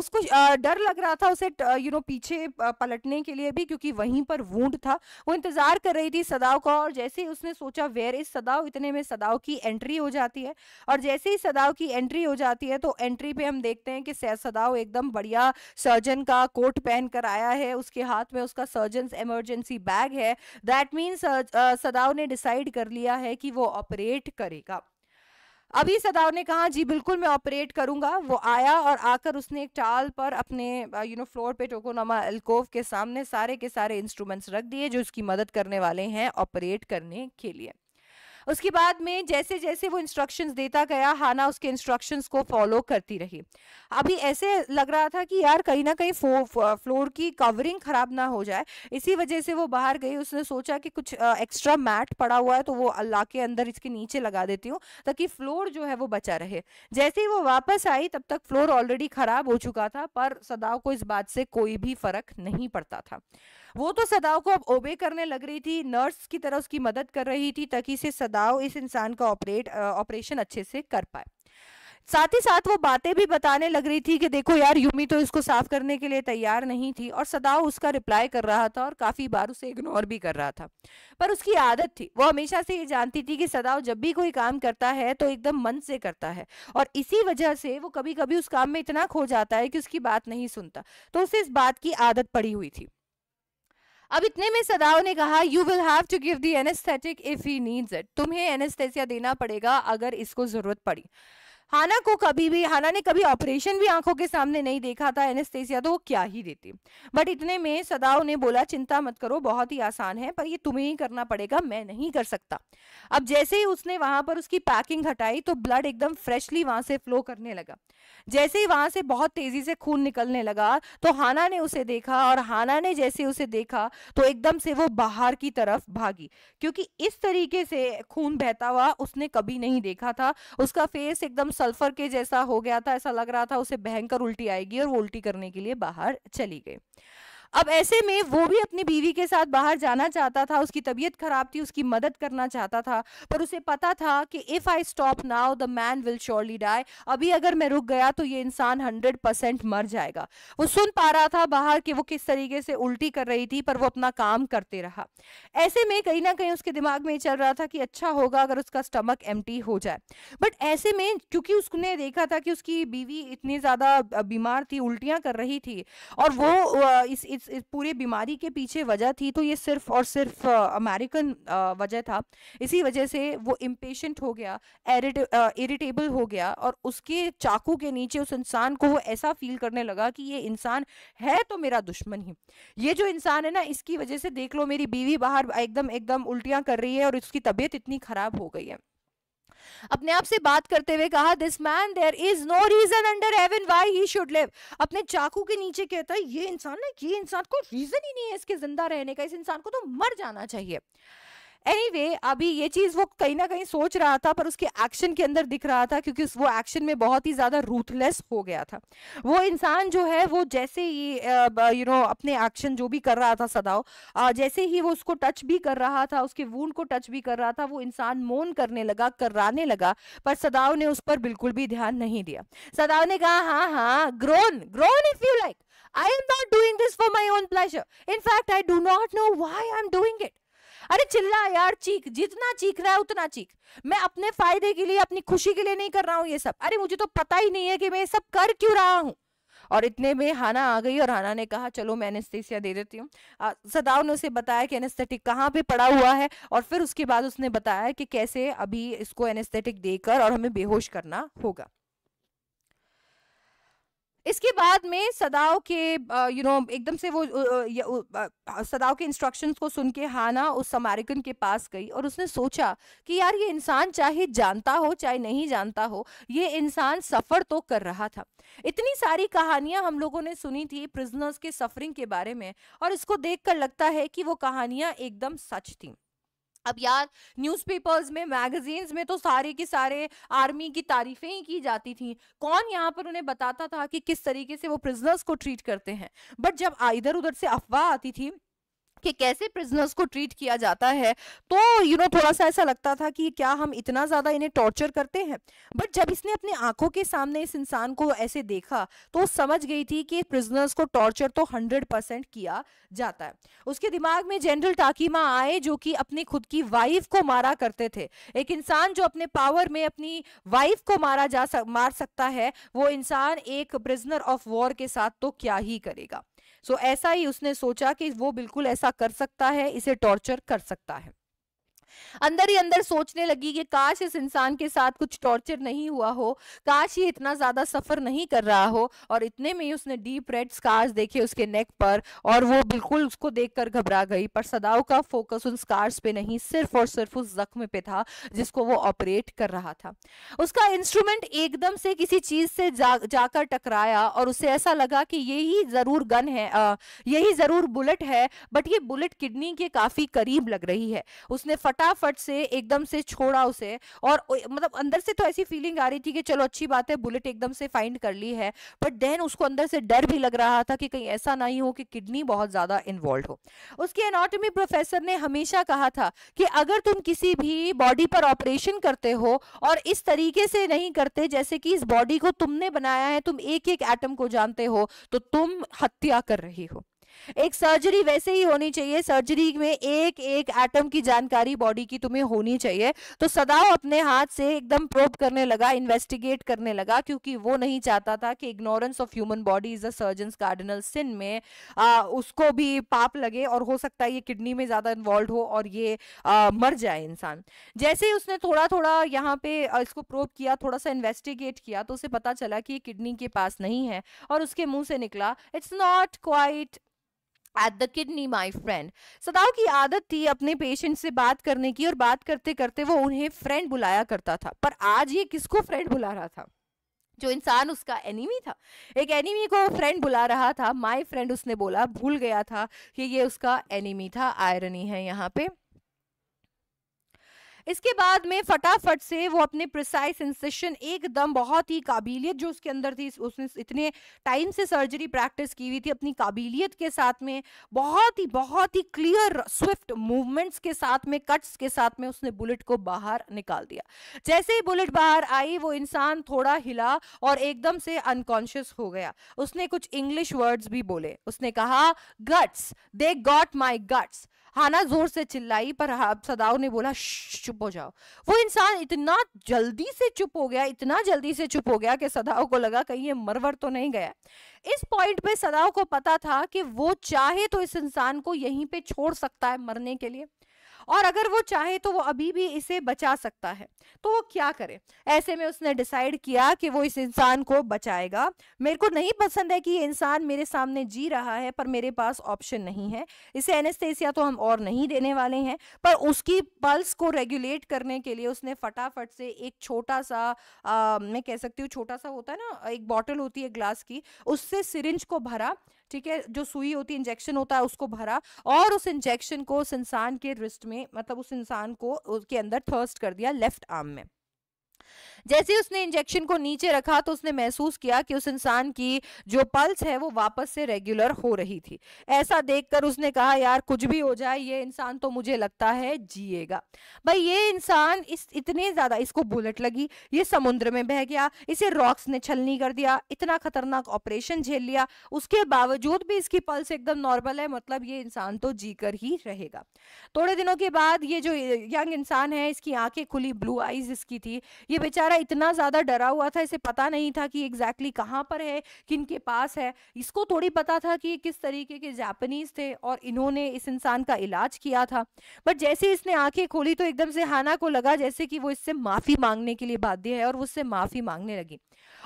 उसको डर लग रहा था उसे यू नो पीछे पलटने के लिए भी क्योंकि वहीं पर वूड था वो इंतज़ार कर रही थी सदाव का और जैसे ही उसने सोचा वेयर इज सदाव इतने में सदाव की एंट्री हो जाती है और जैसे ही सदाव की एंट्री हो जाती है तो एंट्री पे हम देखते हैं कि सदाव एकदम बढ़िया सर्जन का कोट पहन कर आया है उसके हाथ में उसका सर्जन एमरजेंसी बैग है दैट मीन्स सदाव ने डिसाइड कर लिया है कि वो ऑपरेट करेगा अभी सदाव ने कहा जी बिल्कुल मैं ऑपरेट करूंगा वो आया और आकर उसने एक टाल पर अपने यू नो फ्लोर पे टोकोनामा अल्कोव के सामने सारे के सारे इंस्ट्रूमेंट्स रख दिए जो उसकी मदद करने वाले हैं ऑपरेट करने के लिए उसके बाद में जैसे जैसे वो इंस्ट्रक्शंस देता गया हाना उसके इंस्ट्रक्शंस को फॉलो करती रही अभी ऐसे लग रहा था कि यार कहीं ना कहीं फ्लोर की कवरिंग ख़राब ना हो जाए इसी वजह से वो बाहर गई उसने सोचा कि कुछ एक्स्ट्रा मैट पड़ा हुआ है तो वो अल्लाह के अंदर इसके नीचे लगा देती हूँ ताकि फ्लोर जो है वो बचा रहे जैसे ही वो वापस आई तब तक फ्लोर ऑलरेडी ख़राब हो चुका था पर सदाव को इस बात से कोई भी फ़र्क नहीं पड़ता था वो तो सदाव को अब ओबे करने लग रही थी नर्स की तरह उसकी मदद कर रही थी ताकि से सदाव इस इंसान का ऑपरेट ऑपरेशन अच्छे से कर पाए साथ ही साथ वो बातें भी बताने लग रही थी कि देखो यार यूमी तो इसको साफ करने के लिए तैयार नहीं थी और सदाव उसका रिप्लाई कर रहा था और काफ़ी बार उसे इग्नोर भी कर रहा था पर उसकी आदत थी वो हमेशा से ये जानती थी कि सदाव जब भी कोई काम करता है तो एकदम मन से करता है और इसी वजह से वो कभी कभी उस काम में इतना खो जाता है कि उसकी बात नहीं सुनता तो उसे इस बात की आदत पड़ी हुई थी अब इतने में सदाव ने कहा you will have to give the anaesthetic if he needs it तुम्हें एनेस्थेसिया देना पड़ेगा अगर इसको जरूरत पड़ी हाना को कभी भी हाना ने कभी ऑपरेशन भी आंखों के सामने नहीं देखा था एनेस्थेसिया तो वो क्या ही देती बट इतने में सदा ने बोला चिंता मत करो बहुत ही आसान है पर ये तुम्हें ही करना पड़ेगा मैं नहीं कर सकता अब जैसे ही उसने वहां पर उसकी पैकिंग हटाई तो ब्लड एकदम फ्रेशली वहां से फ्लो करने लगा जैसे ही वहां से बहुत तेजी से खून निकलने लगा तो हाना ने उसे देखा और हाना ने जैसे उसे देखा तो एकदम से वो बाहर की तरफ भागी क्योंकि इस तरीके से खून बहता हुआ उसने कभी नहीं देखा था उसका फेस एकदम सल्फर के जैसा हो गया था ऐसा लग रहा था उसे भयंकर उल्टी आएगी और वो उल्टी करने के लिए बाहर चली गई अब ऐसे में वो भी अपनी बीवी के साथ बाहर जाना चाहता था उसकी तबीयत खराब थी उसकी मदद करना चाहता था पर उसे पता था कि if I stop now the man will surely die अभी अगर मैं रुक गया तो ये इंसान हंड्रेड परसेंट मर जाएगा वो सुन पा रहा था बाहर कि वो किस तरीके से उल्टी कर रही थी पर वो अपना काम करते रहा ऐसे में कहीं ना कहीं उसके दिमाग में चल रहा था कि अच्छा होगा अगर उसका स्टमक एम हो जाए बट ऐसे में क्योंकि उसने देखा था कि उसकी बीवी इतनी ज़्यादा बीमार थी उल्टियां कर रही थी और वो इस इस, इस पूरे बीमारी के पीछे वजह थी तो ये सिर्फ और सिर्फ अमेरिकन वजह था इसी वजह से वो इम्पेशेंट हो गया इरिटेबल हो गया और उसके चाकू के नीचे उस इंसान को वो ऐसा फील करने लगा कि ये इंसान है तो मेरा दुश्मन ही ये जो इंसान है ना इसकी वजह से देख लो मेरी बीवी बाहर एकदम एकदम उल्टियाँ कर रही है और उसकी तबीयत इतनी खराब हो गई है अपने आप से बात करते हुए कहा this man there is no reason under heaven why he should live अपने चाकू के नीचे कहता है ये इंसान ना ये इंसान को रीजन ही नहीं है इसके जिंदा रहने का इस इंसान को तो मर जाना चाहिए एनीवे anyway, अभी ये चीज वो कहीं ना कहीं सोच रहा था पर उसके एक्शन के अंदर दिख रहा था क्योंकि वो एक्शन में बहुत ही ज्यादा रूथलेस हो गया था वो इंसान जो है वो जैसे ही यू नो अपने एक्शन जो भी कर रहा था सदाव जैसे ही वो उसको टच भी कर रहा था उसके वूंड को टच भी कर रहा था वो इंसान मोन करने लगा कराने लगा पर सदाओ ने उस पर बिल्कुल भी ध्यान नहीं दिया सदाव ने कहा हाँ हाँ groan groan if you like I am not doing this for my own pleasure in fact I do not know why I am doing it अरे चिल्ला यार चीख जितना चीख रहा है उतना चीख मैं अपने फायदे के लिए अपनी खुशी के लिए नहीं कर रहा हूँ ये सब अरे मुझे तो पता ही नहीं है कि मैं ये सब कर क्यों रहा हूँ और इतने में हाना आ गई और हाना ने कहा चलो मैं एनेस्थीसिया दे देती हूँ सदाव ने उसे बताया कि एनेस्थेटिक कहाँ पे पड़ा हुआ है और फिर उसके बाद उसने बताया कि कैसे अभी इसको एनेस्थेटिक देकर और हमें बेहोश करना होगा इसके बाद में सदाओ के यू नो एकदम से वो सदाओ के इंस्ट्रक्शंस को सुन के हाना उस अमेरिकन के पास गई और उसने सोचा कि यार ये इंसान चाहे जानता हो चाहे नहीं जानता हो ये इंसान सफ़र तो कर रहा था इतनी सारी कहानियां हम लोगों ने सुनी थी प्रिजनर्स के सफरिंग के बारे में और इसको देख लगता है कि वो कहानियां एकदम सच थीं अब यार न्यूज़पेपर्स में मैगजीन्स में तो सारे के सारे आर्मी की तारीफें ही की जाती थी कौन यहाँ पर उन्हें बताता था कि किस तरीके से वो प्रिजनर्स को ट्रीट करते हैं बट जब इधर उधर से अफवाह आती थी कि कैसे प्रिजनर्स को ट्रीट किया जाता है तो यू you नो know, थोड़ा सा ऐसा लगता था कि क्या हम इतना ज़्यादा इन्हें टॉर्चर करते हैं बट जब इसने अपने आंखों के सामने इस इंसान को ऐसे देखा तो समझ गई थी कि प्रिजनर्स को टॉर्चर तो हंड्रेड किया जाता है उसके दिमाग में जनरल टाकीमा आए जो कि अपने खुद की वाइफ को मारा करते थे एक इंसान जो अपने पावर में अपनी वाइफ को मारा जा सक, मार सकता है वो इंसान एक प्रिजनर ऑफ वॉर के साथ तो क्या ही करेगा सो ऐसा ही उसने सोचा कि वो बिल्कुल ऐसा कर सकता है इसे टॉर्चर कर सकता है अंदर ही अंदर सोचने लगी कि काश इस इंसान के साथ कुछ टॉर्चर नहीं हुआ हो काश ये इतना ज्यादा सफर नहीं कर रहा हो और इतने में ही उसने डीप रेड स्कार्स देखे उसके नेक पर और वो बिल्कुल उसको देखकर घबरा गई पर सदाव का फोकस उन स्कार्स पे नहीं सिर्फ और सिर्फ उस जख्म पे था जिसको वो ऑपरेट कर रहा था उसका इंस्ट्रूमेंट एकदम से किसी चीज से जा, जाकर टकराया और उसे ऐसा लगा कि यही जरूर गन है यही जरूर बुलेट है बट ये बुलेट किडनी के काफी करीब लग रही है उसने फटा फटाफट से एकदम से छोड़ा उसे और मतलब अंदर से तो ऐसी फीलिंग आ रही थी कि चलो अच्छी बात है बुलेट एकदम से फाइंड कर ली है बट देन उसको अंदर से डर भी लग रहा था कि कहीं ऐसा नहीं हो कि किडनी बहुत ज़्यादा इन्वॉल्व हो उसके एनाटॉमी प्रोफेसर ने हमेशा कहा था कि अगर तुम किसी भी बॉडी पर ऑपरेशन करते हो और इस तरीके से नहीं करते जैसे कि इस बॉडी को तुमने बनाया है तुम एक एक एटम को जानते हो तो तुम हत्या कर रही हो एक सर्जरी वैसे ही होनी चाहिए सर्जरी में एक एक एटम की जानकारी बॉडी की तुम्हें होनी चाहिए तो सदाव अपने हाथ से एकदम प्रोप करने लगा इन्वेस्टिगेट करने लगा क्योंकि वो नहीं चाहता था कि ignorance of human body is a surgeon cardinal sin में आ, उसको भी पाप लगे और हो सकता है ये किडनी में ज़्यादा इन्वॉल्व हो और ये आ, मर जाए इंसान जैसे ही उसने थोड़ा थोड़ा यहाँ पे इसको प्रोप किया थोड़ा सा इन्वेस्टिगेट किया तो उसे पता चला कि ये किडनी के पास नहीं है और उसके मुंह से निकला it's not quite at the kidney my friend Sadao की आदत थी अपने पेशेंट से बात करने की और बात करते करते वो उन्हें फ्रेंड बुलाया करता था पर आज ये किसको फ्रेंड बुला रहा था जो इंसान उसका एनिमी था एक एनिमी को फ्रेंड बुला रहा था माई फ्रेंड उसने बोला भूल गया था कि ये उसका एनिमी था आयरनी है यहाँ पे इसके बाद में फटाफट से वो अपने प्रिसाइस इंसेशन एकदम बहुत ही काबिलियत जो उसके अंदर थी उसने इतने टाइम से सर्जरी प्रैक्टिस की हुई थी अपनी काबिलियत के साथ में बहुत ही बहुत ही क्लियर स्विफ्ट मूवमेंट्स के साथ में कट्स के साथ में उसने बुलेट को बाहर निकाल दिया जैसे ही बुलेट बाहर आई वो इंसान थोड़ा हिला और एकदम से अनकॉन्शियस हो गया उसने कुछ इंग्लिश वर्ड्स भी बोले उसने कहा guts they got my guts Hana जोर से चिल्लाई पर सदाओ ने बोला चुप हो जाओ वो इंसान इतना जल्दी से चुप हो गया इतना जल्दी से चुप हो गया कि सदाओ को लगा कहीं ये मरवर तो नहीं गया इस पॉइंट पे सदाओ को पता था कि वो चाहे तो इस इंसान को यहीं पे छोड़ सकता है मरने के लिए और अगर वो चाहे तो वो अभी भी इसे बचा सकता है तो वो क्या करे ऐसे में उसने डिसाइड किया कि वो इस इंसान को बचाएगा मेरे को नहीं पसंद है कि ये इंसान मेरे सामने जी रहा है पर मेरे पास ऑप्शन नहीं है इसे एनेस्थेसिया तो हम और नहीं देने वाले हैं पर उसकी पल्स को रेगुलेट करने के लिए उसने फटाफट से एक छोटा सा आ, मैं कह सकती हूँ छोटा सा होता है ना एक बॉटल होती है ग्लास की उससे सिरिंज को भरा ठीक है जो सुई होती है इंजेक्शन होता है उसको भरा और उस इंजेक्शन को उस इंसान के रिस्ट में मतलब उस इंसान को उसके अंदर थर्स्ट कर दिया लेफ्ट आर्म में जैसे उसने इंजेक्शन को नीचे रखा तो उसने महसूस किया कि उस इंसान की जो पल्स है वो वापस से रेगुलर हो रही थी ऐसा देखकर उसने कहा यार कुछ भी हो जाए ये इंसान तो मुझे लगता है जिएगा भाई ये इंसान इस इतने ज्यादा इसको बुलेट लगी ये समुद्र में बह गया इसे रॉक्स ने छलनी कर दिया इतना खतरनाक ऑपरेशन झेल लिया उसके बावजूद भी इसकी पल्स एकदम नॉर्मल है मतलब ये इंसान तो जी ही रहेगा थोड़े दिनों के बाद ये जो यंग इंसान है इसकी आंखें खुली ब्लू आईज इसकी थी ये ये बेचारा इतना ज़्यादा डरा हुआ था इसे पता नहीं था कि एग्जैक्टली exactly कहाँ पर है किन के पास है इसको थोड़ी पता था कि किस तरीके के जापानीज थे और इन्होंने इस इंसान का इलाज किया था बट जैसे इसने आंखें खोली तो एकदम से हाना को लगा जैसे कि वो इससे माफ़ी मांगने के लिए बाध्य है और वो उससे माफ़ी मांगने लगी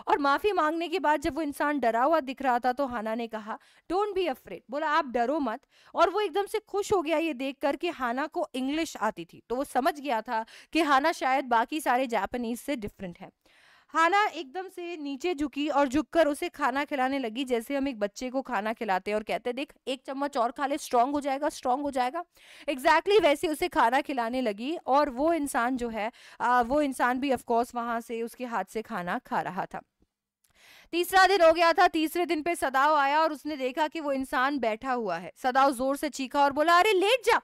और माफ़ी मांगने के बाद जब वो इंसान डरा हुआ दिख रहा था तो हाना ने कहा डोंट बी अफ्रेड बोला आप डरो मत और वो एकदम से खुश हो गया ये देख कर कि हाना को इंग्लिश आती थी तो वो समझ गया था कि हाना शायद बाकी सारे जापानीज इससे डिफरेंट है हाना एकदम से नीचे झुकी और झुककर उसे खाना खिलाने लगी जैसे हम एक बच्चे को खाना खिलाते हैं और कहते हैं देख एक चम्मच और खा ले स्ट्रांग हो जाएगा स्ट्रांग हो जाएगा एग्जैक्टली exactly वैसे उसे खाना खिलाने लगी और वो इंसान जो है आ, वो इंसान भी ऑफकोर्स वहां से उसके हाथ से खाना खा रहा था तीसरा दिन हो गया था तीसरे दिन पे सदाव आया और उसने देखा कि वो इंसान बैठा हुआ है सदाव जोर से चीखा और बोला अरे लेट जा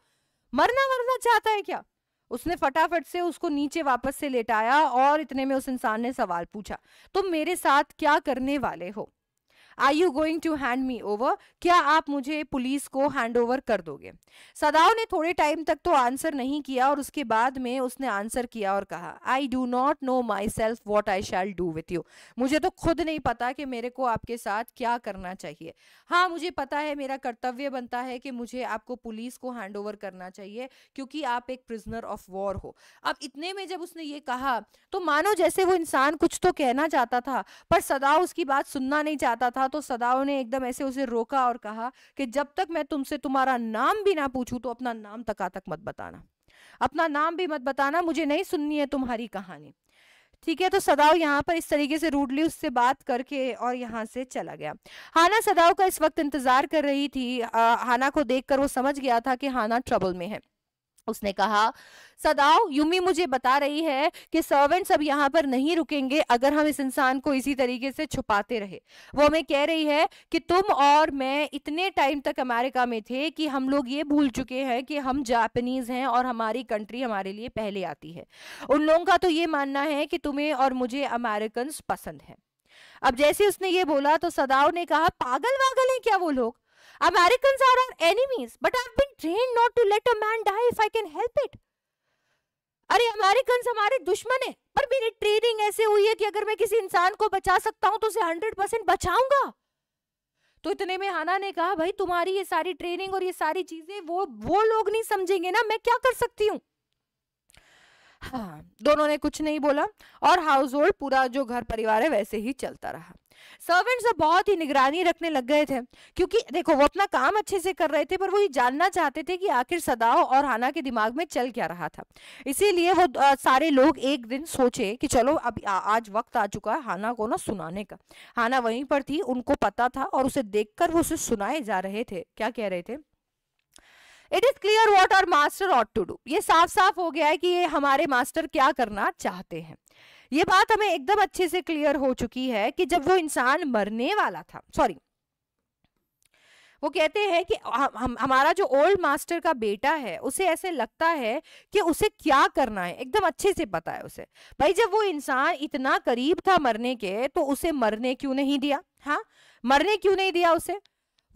मरना मरना चाहता है क्या उसने फटाफट से उसको नीचे वापस से लेटाया और इतने में उस इंसान ने सवाल पूछा तुम मेरे साथ क्या करने वाले हो are you going to hand me over क्या आप मुझे पुलिस को हैंड ओवर कर दोगे सदाओ ने थोड़े टाइम तक तो आंसर नहीं किया और उसके बाद में उसने आंसर किया और कहा I do not know myself what I shall do with you मुझे तो खुद नहीं पता कि मेरे को आपके साथ क्या करना चाहिए हाँ मुझे पता है मेरा कर्तव्य बनता है कि मुझे आपको पुलिस को हैंड ओवर करना चाहिए क्योंकि आप एक प्रिजनर ऑफ वॉर हो अब इतने में जब उसने ये कहा तो मानो जैसे वो इंसान कुछ तो कहना चाहता था पर सदा उसकी बात सुनना नहीं चाहता था था तो सदाओ ने एकदम ऐसे उसे रोका और कहा कि जब तक मैं तुमसे तुम्हारा नाम भी ना पूछूं तो अपना नाम तक मत बताना अपना नाम भी मत बताना मुझे नहीं सुननी है तुम्हारी कहानी ठीक है तो सदाव यहाँ पर इस तरीके से रूडली उससे बात करके और यहाँ से चला गया हाना सदाव का इस वक्त इंतजार कर रही थी आ, हाना को देखकर वो समझ गया था कि हाना ट्रबल में है उसने कहा सदाओ युमी मुझे बता रही है कि सर्वेंट्स अब यहाँ पर नहीं रुकेंगे अगर हम इस इंसान को इसी तरीके से छुपाते रहे वो हमें कह रही है कि तुम और मैं इतने टाइम तक अमेरिका में थे कि हम लोग ये भूल चुके हैं कि हम जापानीज हैं और हमारी कंट्री हमारे लिए पहले आती है उन लोगों का तो ये मानना है कि तुम्हें और मुझे अमेरिकन पसंद है अब जैसे उसने ये बोला तो सदाओ ने कहा पागल वागल है क्या वो लोग Americans are our enemies, but I've been trained not to let a man die if I can help it. अरे अमेरिकन हमारे दुश्मन है पर मेरी ट्रेनिंग ऐसे हुई है कि अगर मैं किसी इंसान को बचा सकता हूं तो उसे हंड्रेड परसेंट बचाऊंगा तो इतने में हाना ने कहा भाई तुम्हारी ये सारी ट्रेनिंग और ये सारी चीजें वो वो लोग नहीं समझेंगे ना मैं क्या कर सकती हूँ हाँ दोनों ने कुछ नहीं बोला और हाउस होल्ड पूरा जो घर परिवार है वैसे ही चलता रहा सर्वेंट्स अब तो बहुत ही निगरानी रखने लग गए थे क्योंकि देखो वो अपना काम अच्छे से कर रहे थे पर वो ये जानना चाहते थे कि आखिर सदाओ और हाना के दिमाग में चल क्या रहा था इसीलिए वो आ, सारे लोग एक दिन सोचे कि चलो अब आ, आज वक्त आ चुका है हाना को ना सुनाने का हाना वहीं पर थी उनको पता था और उसे देख वो उसे सुनाए जा रहे थे क्या कह रहे थे it is clear what our master ought to do ये साफ साफ हो गया है कि ये हमारे मास्टर क्या करना चाहते हैं ये बात हमें एकदम अच्छे से क्लियर हो चुकी है कि जब वो इंसान मरने वाला था सॉरी वो कहते हैं कि हम हमारा जो ओल्ड मास्टर का बेटा है उसे ऐसे लगता है कि उसे क्या करना है एकदम अच्छे से पता है उसे भाई जब वो इंसान इतना करीब था मरने के तो उसे मरने क्यों नहीं दिया हाँ मरने क्यों नहीं दिया उसे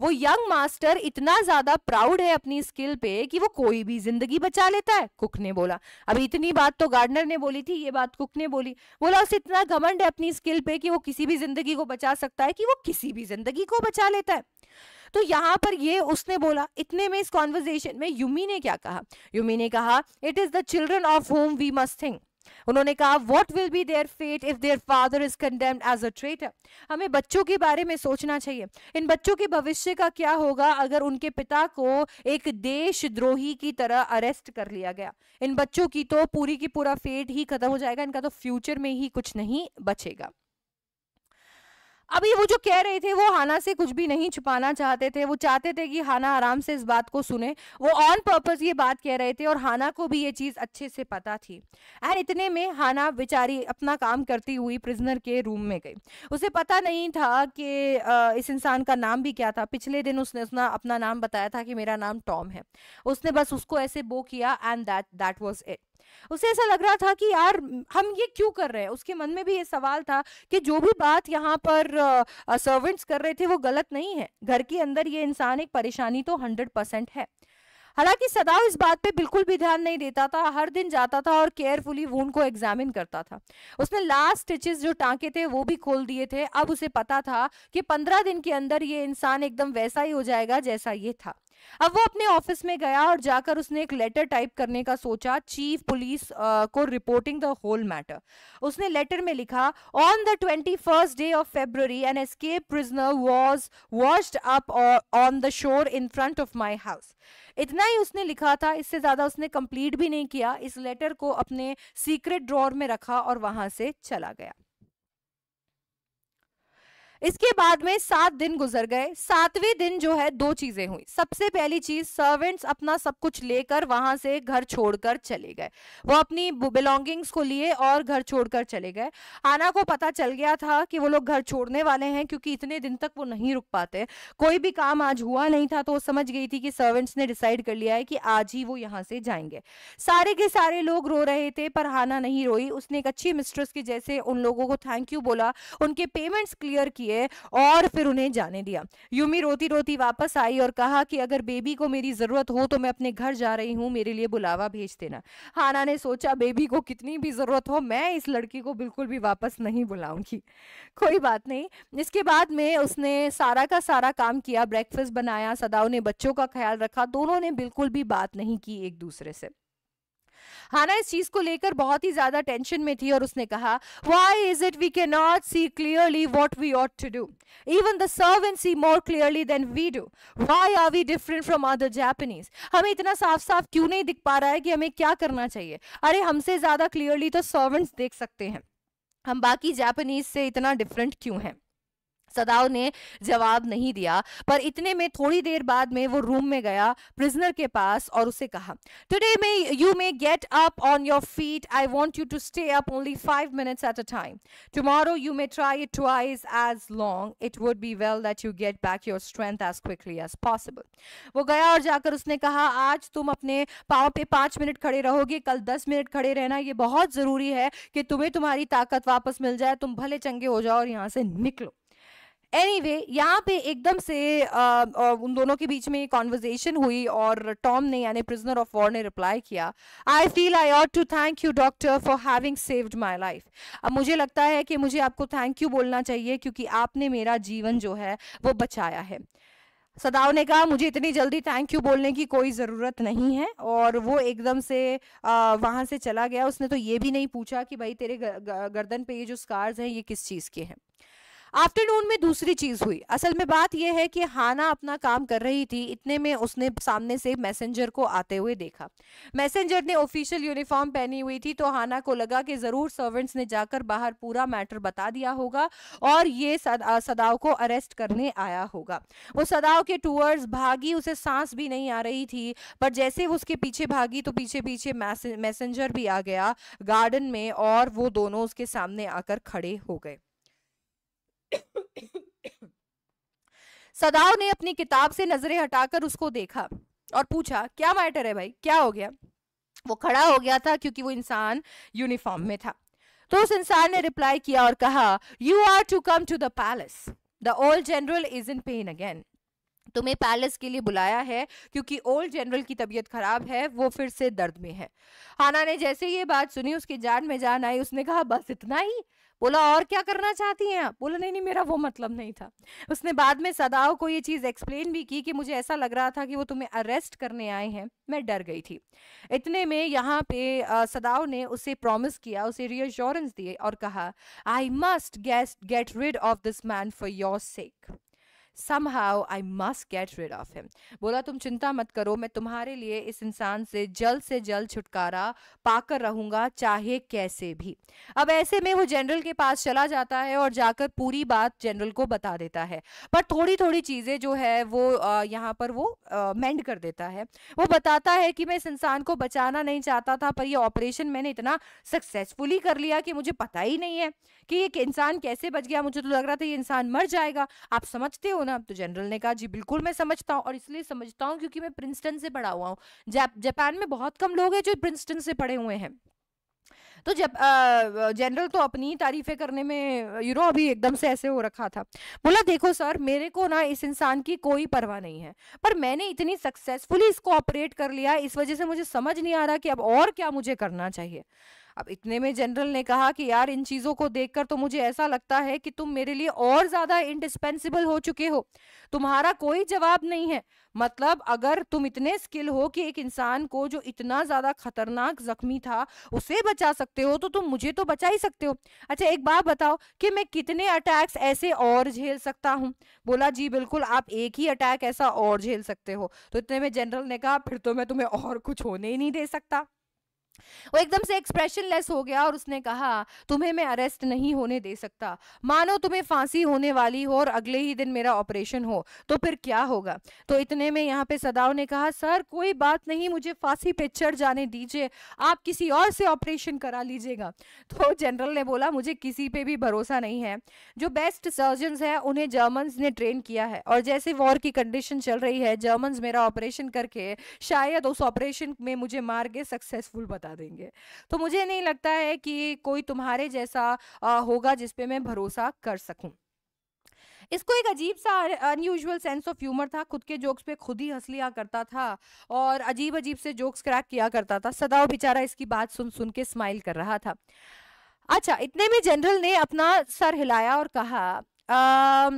वो यंग मास्टर इतना ज्यादा प्राउड है अपनी स्किल पे कि वो कोई भी जिंदगी बचा लेता है कुक ने बोला अब इतनी बात तो गार्डनर ने बोली थी ये बात कुक ने बोली बोला उसे इतना घमंड है अपनी स्किल पे कि वो किसी भी जिंदगी को बचा सकता है कि वो किसी भी जिंदगी को बचा लेता है तो यहाँ पर ये उसने बोला इतने में इस कॉन्वर्जेशन में यूमी ने क्या कहा युमी ने कहा it is the children of whom we must think उन्होंने कहा what will be their fate if their father is condemned as a traitor हमें बच्चों के बारे में सोचना चाहिए इन बच्चों के भविष्य का क्या होगा अगर उनके पिता को एक देशद्रोही की तरह अरेस्ट कर लिया गया इन बच्चों की तो पूरी की पूरा फेट ही खत्म हो जाएगा इनका तो फ्यूचर में ही कुछ नहीं बचेगा अभी वो जो कह रहे थे वो हाना से कुछ भी नहीं छुपाना चाहते थे वो चाहते थे कि हाना आराम से इस बात को सुने वो ऑन पर्पज ये बात कह रहे थे और हाना को भी ये चीज़ अच्छे से पता थी एंड इतने में हाना बेचारी अपना काम करती हुई प्रिजनर के रूम में गई उसे पता नहीं था कि इस इंसान का नाम भी क्या था पिछले दिन उसने उसना अपना नाम बताया था कि मेरा नाम टॉम है उसने बस उसको ऐसे बो किया and that that was it उसे ऐसा लग रहा था कि यार हम ये क्यों कर रहे हैं उसके मन में भी ये सवाल था कि जो भी बात यहाँ पर सर्वेंट्स कर रहे थे वो गलत नहीं है घर के अंदर ये इंसान एक परेशानी तो हंड्रेड परसेंट है हालांकि सदाव इस बात पे बिल्कुल भी ध्यान नहीं देता था हर दिन जाता था और केयरफुली वून को एग्जामिन करता था उसने लास्ट स्टिचेस जो टांके थे वो भी खोल दिए थे अब उसे पता था कि पंद्रह दिन के अंदर ये इंसान एकदम वैसा ही हो जाएगा जैसा ये था अब वो अपने ऑफिस में गया और जाकर उसने एक लेटर टाइप करने का सोचा चीफ पुलिस को रिपोर्टिंग द होल मैटर उसने लेटर में लिखा on the twenty first day of February an escape prisoner was washed up on the shore in front of my house इतना ही उसने लिखा था इससे ज़्यादा उसने कंप्लीट भी नहीं किया इस लेटर को अपने सीक्रेट ड्रॉर में रखा और वहां से चला गया इसके बाद में सात दिन गुजर गए सातवें दिन जो है दो चीजें हुई सबसे पहली चीज सर्वेंट्स अपना सब कुछ लेकर वहां से घर छोड़कर चले गए वो अपनी बिलोंगिंग्स को लिए और घर छोड़कर चले गए आना को पता चल गया था कि वो लोग घर छोड़ने वाले हैं क्योंकि इतने दिन तक वो नहीं रुक पाते कोई भी काम आज हुआ नहीं था तो वो समझ गई थी कि सर्वेंट्स ने डिसाइड कर लिया है कि आज ही वो यहाँ से जाएंगे सारे के सारे लोग रो रहे थे पर हाना नहीं रोई उसने एक अच्छी मिस्ट्रेस की जैसे उन लोगों को थैंक यू बोला उनके पेमेंट्स क्लियर किए लिए और फिर उन्हें जाने दिया युमी रोती रोती वापस आई और कहा कि अगर बेबी को मेरी ज़रूरत हो तो मैं अपने घर जा रही हूँ मेरे लिए बुलावा भेज देना हाना ने सोचा बेबी को कितनी भी ज़रूरत हो मैं इस लड़की को बिल्कुल भी वापस नहीं बुलाऊंगी कोई बात नहीं इसके बाद में उसने सारा का सारा काम किया ब्रेकफास्ट बनाया सदाओ ने बच्चों का ख्याल रखा दोनों ने बिल्कुल भी बात नहीं की एक दूसरे से हाना इस चीज को लेकर बहुत ही ज्यादा टेंशन में थी और उसने कहा why is it we can not see clearly what we ought to do even the servant see more clearly than we do why are we different from other Japanese हमें इतना साफ साफ क्यों नहीं दिख पा रहा है कि हमें क्या करना चाहिए अरे हमसे ज्यादा क्लियरली तो सर्वेंट्स देख सकते हैं हम बाकी जापानीज से इतना डिफरेंट क्यों हैं सदाव ने जवाब नहीं दिया पर इतने में थोड़ी देर बाद में वो रूम में गया प्रिजनर के पास और उसे कहा today may you may get up on your feet I want you to stay up only five minutes at a time tomorrow you may try it twice as long it would be well that you get back your strength as quickly as possible वो गया और जाकर उसने कहा आज तुम अपने पाँव पे पाँच मिनट खड़े रहोगे कल दस मिनट खड़े रहना ये बहुत ज़रूरी है कि तुम्हें तुम्हारी ताकत वापस मिल जाए तुम भले चंगे हो जाओ और यहाँ से निकलो एनीवे वे यहाँ पे एकदम से आ, उन दोनों के बीच में कॉन्वर्जेशन हुई और टॉम ने यानी प्रिजनर ऑफ वॉर ने रिप्लाई किया I feel I ought to thank you doctor for having saved my life अब मुझे लगता है कि मुझे आपको थैंक यू बोलना चाहिए क्योंकि आपने मेरा जीवन जो है वो बचाया है सदाव ने कहा मुझे इतनी जल्दी थैंक यू बोलने की कोई ज़रूरत नहीं है और वो एकदम से वहाँ से चला गया उसने तो ये भी नहीं पूछा कि भाई तेरे गर्दन पे ये जो स्कार्स हैं ये किस चीज़ के हैं आफ्टरनून में दूसरी चीज़ हुई असल में बात यह है कि हाना अपना काम कर रही थी इतने में उसने सामने से मैसेंजर को आते हुए देखा मैसेंजर ने ऑफिशियल यूनिफॉर्म पहनी हुई थी तो हाना को लगा कि ज़रूर सर्वेंट्स ने जाकर बाहर पूरा मैटर बता दिया होगा और ये सद, आ, सदाव को अरेस्ट करने आया होगा वो सदाव के टूअर्स भागी उसे सांस भी नहीं आ रही थी पर जैसे वो उसके पीछे भागी तो पीछे पीछे मैसेंजर भी आ गया गार्डन में और वो दोनों उसके सामने आकर खड़े हो गए सदाव ने अपनी किताब से नजरें हटाकर उसको देखा और पूछा क्या मैटर है भाई क्या हो गया वो खड़ा हो गया था क्योंकि वो इंसान यूनिफॉर्म में था तो उस इंसान ने रिप्लाई किया और कहा you are to come to the palace the old general is in pain again तुम्हें पैलेस के लिए बुलाया है क्योंकि ओल्ड जनरल की तबीयत खराब है वो फिर से दर्द में है हाना ने जैसे ये बात सुनी उसकी जान में जान आई उसने कहा बस इतना ही बोला और क्या करना चाहती हैं आप बोला नहीं नहीं मेरा वो मतलब नहीं था उसने बाद में सदाओ को ये चीज़ एक्सप्लेन भी की कि मुझे ऐसा लग रहा था कि वो तुम्हें अरेस्ट करने आए हैं मैं डर गई थी इतने में यहाँ पे सदाव ने उसे प्रॉमिस किया उसे रियश्योरेंस दिए और कहा I must guest get rid of this man for your sake somehow I must must rid of of बोला तुम चिंता मत करो मैं तुम्हारे लिए इस इंसान से जल्द से जल्द छुटकारा पाकर रहूंगा चाहे कैसे भी अब ऐसे में वो जनरल के पास चला जाता है और जाकर पूरी बात जनरल को बता देता है पर थोड़ी थोड़ी चीज़ें जो है वो यहाँ पर वो मेंड कर देता है वो बताता है कि मैं इस इंसान को बचाना नहीं चाहता था पर यह ऑपरेशन मैंने इतना सक्सेसफुली कर लिया कि मुझे पता ही नहीं है कि ये इंसान कैसे बच गया मुझे तो लग रहा था ये इंसान मर जाएगा आप समझते हो ना ना तो जनरल ने कहा जी बिल्कुल मैं समझता हूँ और इसलिए समझता हूँ क्योंकि मैं प्रिंसटन से पढ़ा हुआ हूँ जापान में बहुत कम लोग हैं जो प्रिंसटन से पढ़े हुए हैं तो जब जनरल तो अपनी तारीफें करने में यू नो अभी एकदम से ऐसे हो रखा था बोला देखो सर मेरे को ना इस इंसान की कोई परवाह नहीं है पर मैंने इतनी सक्सेसफुली इसको ऑपरेट कर लिया इस वजह से मुझे समझ नहीं आ रहा कि अब और क्या मुझे करना चाहिए अब इतने में जनरल ने कहा कि यार इन चीज़ों को देखकर तो मुझे ऐसा लगता है कि तुम मेरे लिए और ज़्यादा इंडिस्पेंसिबल हो चुके हो तुम्हारा कोई जवाब नहीं है मतलब अगर तुम इतने स्किल हो कि एक इंसान को जो इतना ज़्यादा खतरनाक जख्मी था उसे बचा सकते हो तो तुम मुझे तो बचा ही सकते हो अच्छा एक बात बताओ कि मैं कितने अटैक्स ऐसे और झेल सकता हूँ बोला जी बिल्कुल आप एक ही अटैक ऐसा और झेल सकते हो तो इतने में जनरल ने कहा फिर तो मैं तुम्हें और कुछ होने ही नहीं दे सकता वो एकदम से एक्सप्रेशन लेस हो गया और उसने कहा तुम्हें मैं अरेस्ट नहीं होने दे सकता मानो तुम्हें फांसी होने वाली हो और अगले ही दिन मेरा ऑपरेशन हो तो फिर क्या होगा तो इतने में यहाँ पे सदाव ने कहा सर कोई बात नहीं मुझे फांसी पे चढ़ जाने दीजिए आप किसी और से ऑपरेशन करा लीजिएगा तो जनरल ने बोला मुझे किसी पे भी भरोसा नहीं है जो बेस्ट सर्जन है उन्हें जर्मन ने ट्रेन किया है और जैसे वॉर की कंडीशन चल रही है जर्मन मेरा ऑपरेशन करके शायद उस ऑपरेशन में मुझे मार के सक्सेसफुल बता बता देंगे तो मुझे नहीं लगता है कि कोई तुम्हारे जैसा आ, होगा जिसपे मैं भरोसा कर सकूं इसको एक अजीब सा अनयूजुअल सेंस ऑफ ह्यूमर था खुद के जोक्स पे खुद ही हंस लिया करता था और अजीब अजीब से जोक्स क्रैक किया करता था सदा बेचारा इसकी बात सुन सुन के स्माइल कर रहा था अच्छा इतने में जनरल ने अपना सर हिलाया और कहा आ,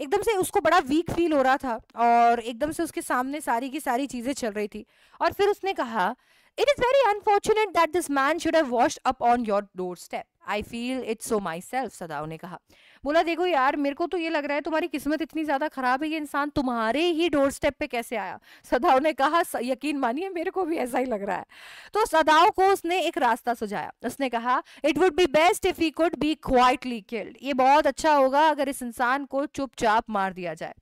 एकदम से उसको बड़ा वीक फील हो रहा था और एकदम से उसके सामने सारी की सारी चीज़ें चल रही थी और फिर उसने कहा It is very unfortunate that this man should have washed up on your doorstep. I feel it so myself, Sadao ne kaha. बोला देखो यार मेरे को तो ये लग रहा है तुम्हारी किस्मत इतनी ज्यादा खराब है ये इंसान तुम्हारे ही डोर स्टेप पे कैसे आया सदाओ ने कहा यकीन मानिए मेरे को भी ऐसा ही लग रहा है तो सदाओ को उसने एक रास्ता सुझाया उसने कहा it would be best if he could be quietly killed ये बहुत अच्छा होगा अगर इस इंसान को चुपचाप मार दिया जाए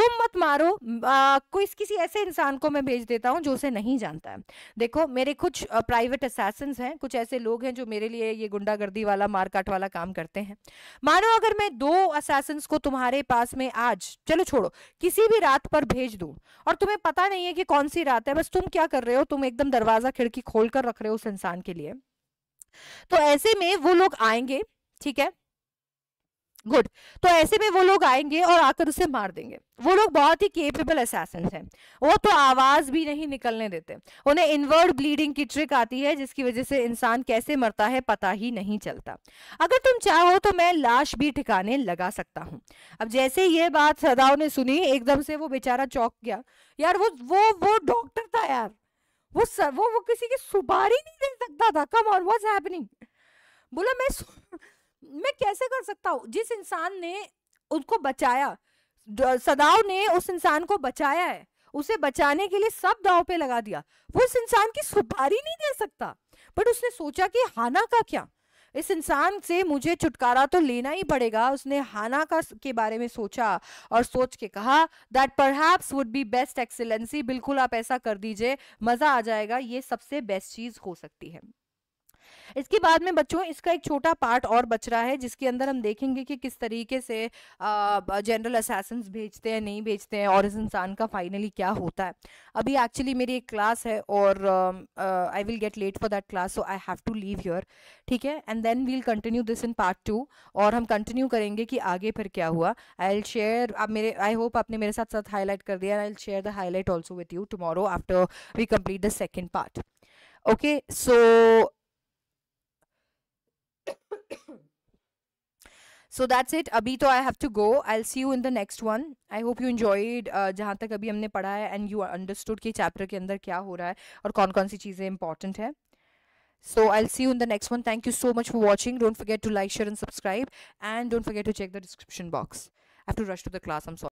तुम मत मारो कोई किसी ऐसे इंसान को मैं भेज देता हूँ जो उसे नहीं जानता है देखो मेरे कुछ प्राइवेट असैसन हैं कुछ ऐसे लोग हैं जो मेरे लिए ये गुंडागर्दी वाला मारकाट वाला काम करते हैं मानो अगर मैं दो असैसिन को तुम्हारे पास में आज चलो छोड़ो किसी भी रात पर भेज दूं और तुम्हें पता नहीं है कि कौन सी रात है बस तुम क्या कर रहे हो तुम एकदम दरवाजा खिड़की खोल कर रख रहे हो उस इंसान के लिए तो ऐसे में वो लोग आएंगे ठीक है गुड तो ऐसे में वो लोग आएंगे और आकर उसे मार देंगे वो लोग बहुत ही केपेबल असैसन हैं वो तो आवाज भी नहीं निकलने देते उन्हें इनवर्ड ब्लीडिंग की ट्रिक आती है जिसकी वजह से इंसान कैसे मरता है पता ही नहीं चलता अगर तुम चाहो तो मैं लाश भी ठिकाने लगा सकता हूँ अब जैसे ये बात सदाओ ने सुनी एकदम से वो बेचारा चौक गया यार वो वो वो डॉक्टर था यार वो सर, वो वो किसी की सुपारी नहीं दे सकता था कम और वॉज हैपनिंग बोला मैं मैं कैसे कर सकता हूँ जिस इंसान ने उसको बचाया सदाव ने उस इंसान को बचाया है उसे बचाने के लिए सब दाव पे लगा दिया वो इस इंसान की सुपारी नहीं दे सकता बट उसने सोचा कि हाना का क्या इस इंसान से मुझे छुटकारा तो लेना ही पड़ेगा उसने हाना का के बारे में सोचा और सोच के कहा that perhaps would be best excellency बिल्कुल आप ऐसा कर दीजिए मज़ा आ जाएगा ये सबसे बेस्ट चीज़ हो सकती है इसके बाद में बच्चों इसका एक छोटा पार्ट और बच रहा है जिसके अंदर हम देखेंगे कि किस तरीके से जनरल असासन्स भेजते हैं नहीं भेजते हैं और इस इंसान का फाइनली क्या होता है अभी एक्चुअली मेरी एक क्लास है और I will get late for that class so I have to leave your ठीक है and then we'll continue this in part two और हम कंटिन्यू करेंगे कि आगे फिर क्या हुआ आई विल शेयर आप मेरे आई होप आपने मेरे साथ साथ हाईलाइट कर दिया I will share the highlight also with you tomorrow after we complete the second part okay so so that's it अभी तो I have to go I see you in the next one I hope you enjoyed जहाँ तक अभी हमने पढ़ा है एंड यू अंडरस्टूड कि चैप्टर के अंदर क्या हो रहा है और कौन कौन सी चीज़ें इंपॉर्टेंट है so I see you in the next one thank you so much for watching don't forget to like share and subscribe and don't forget to check the description box I to rush to the class am saw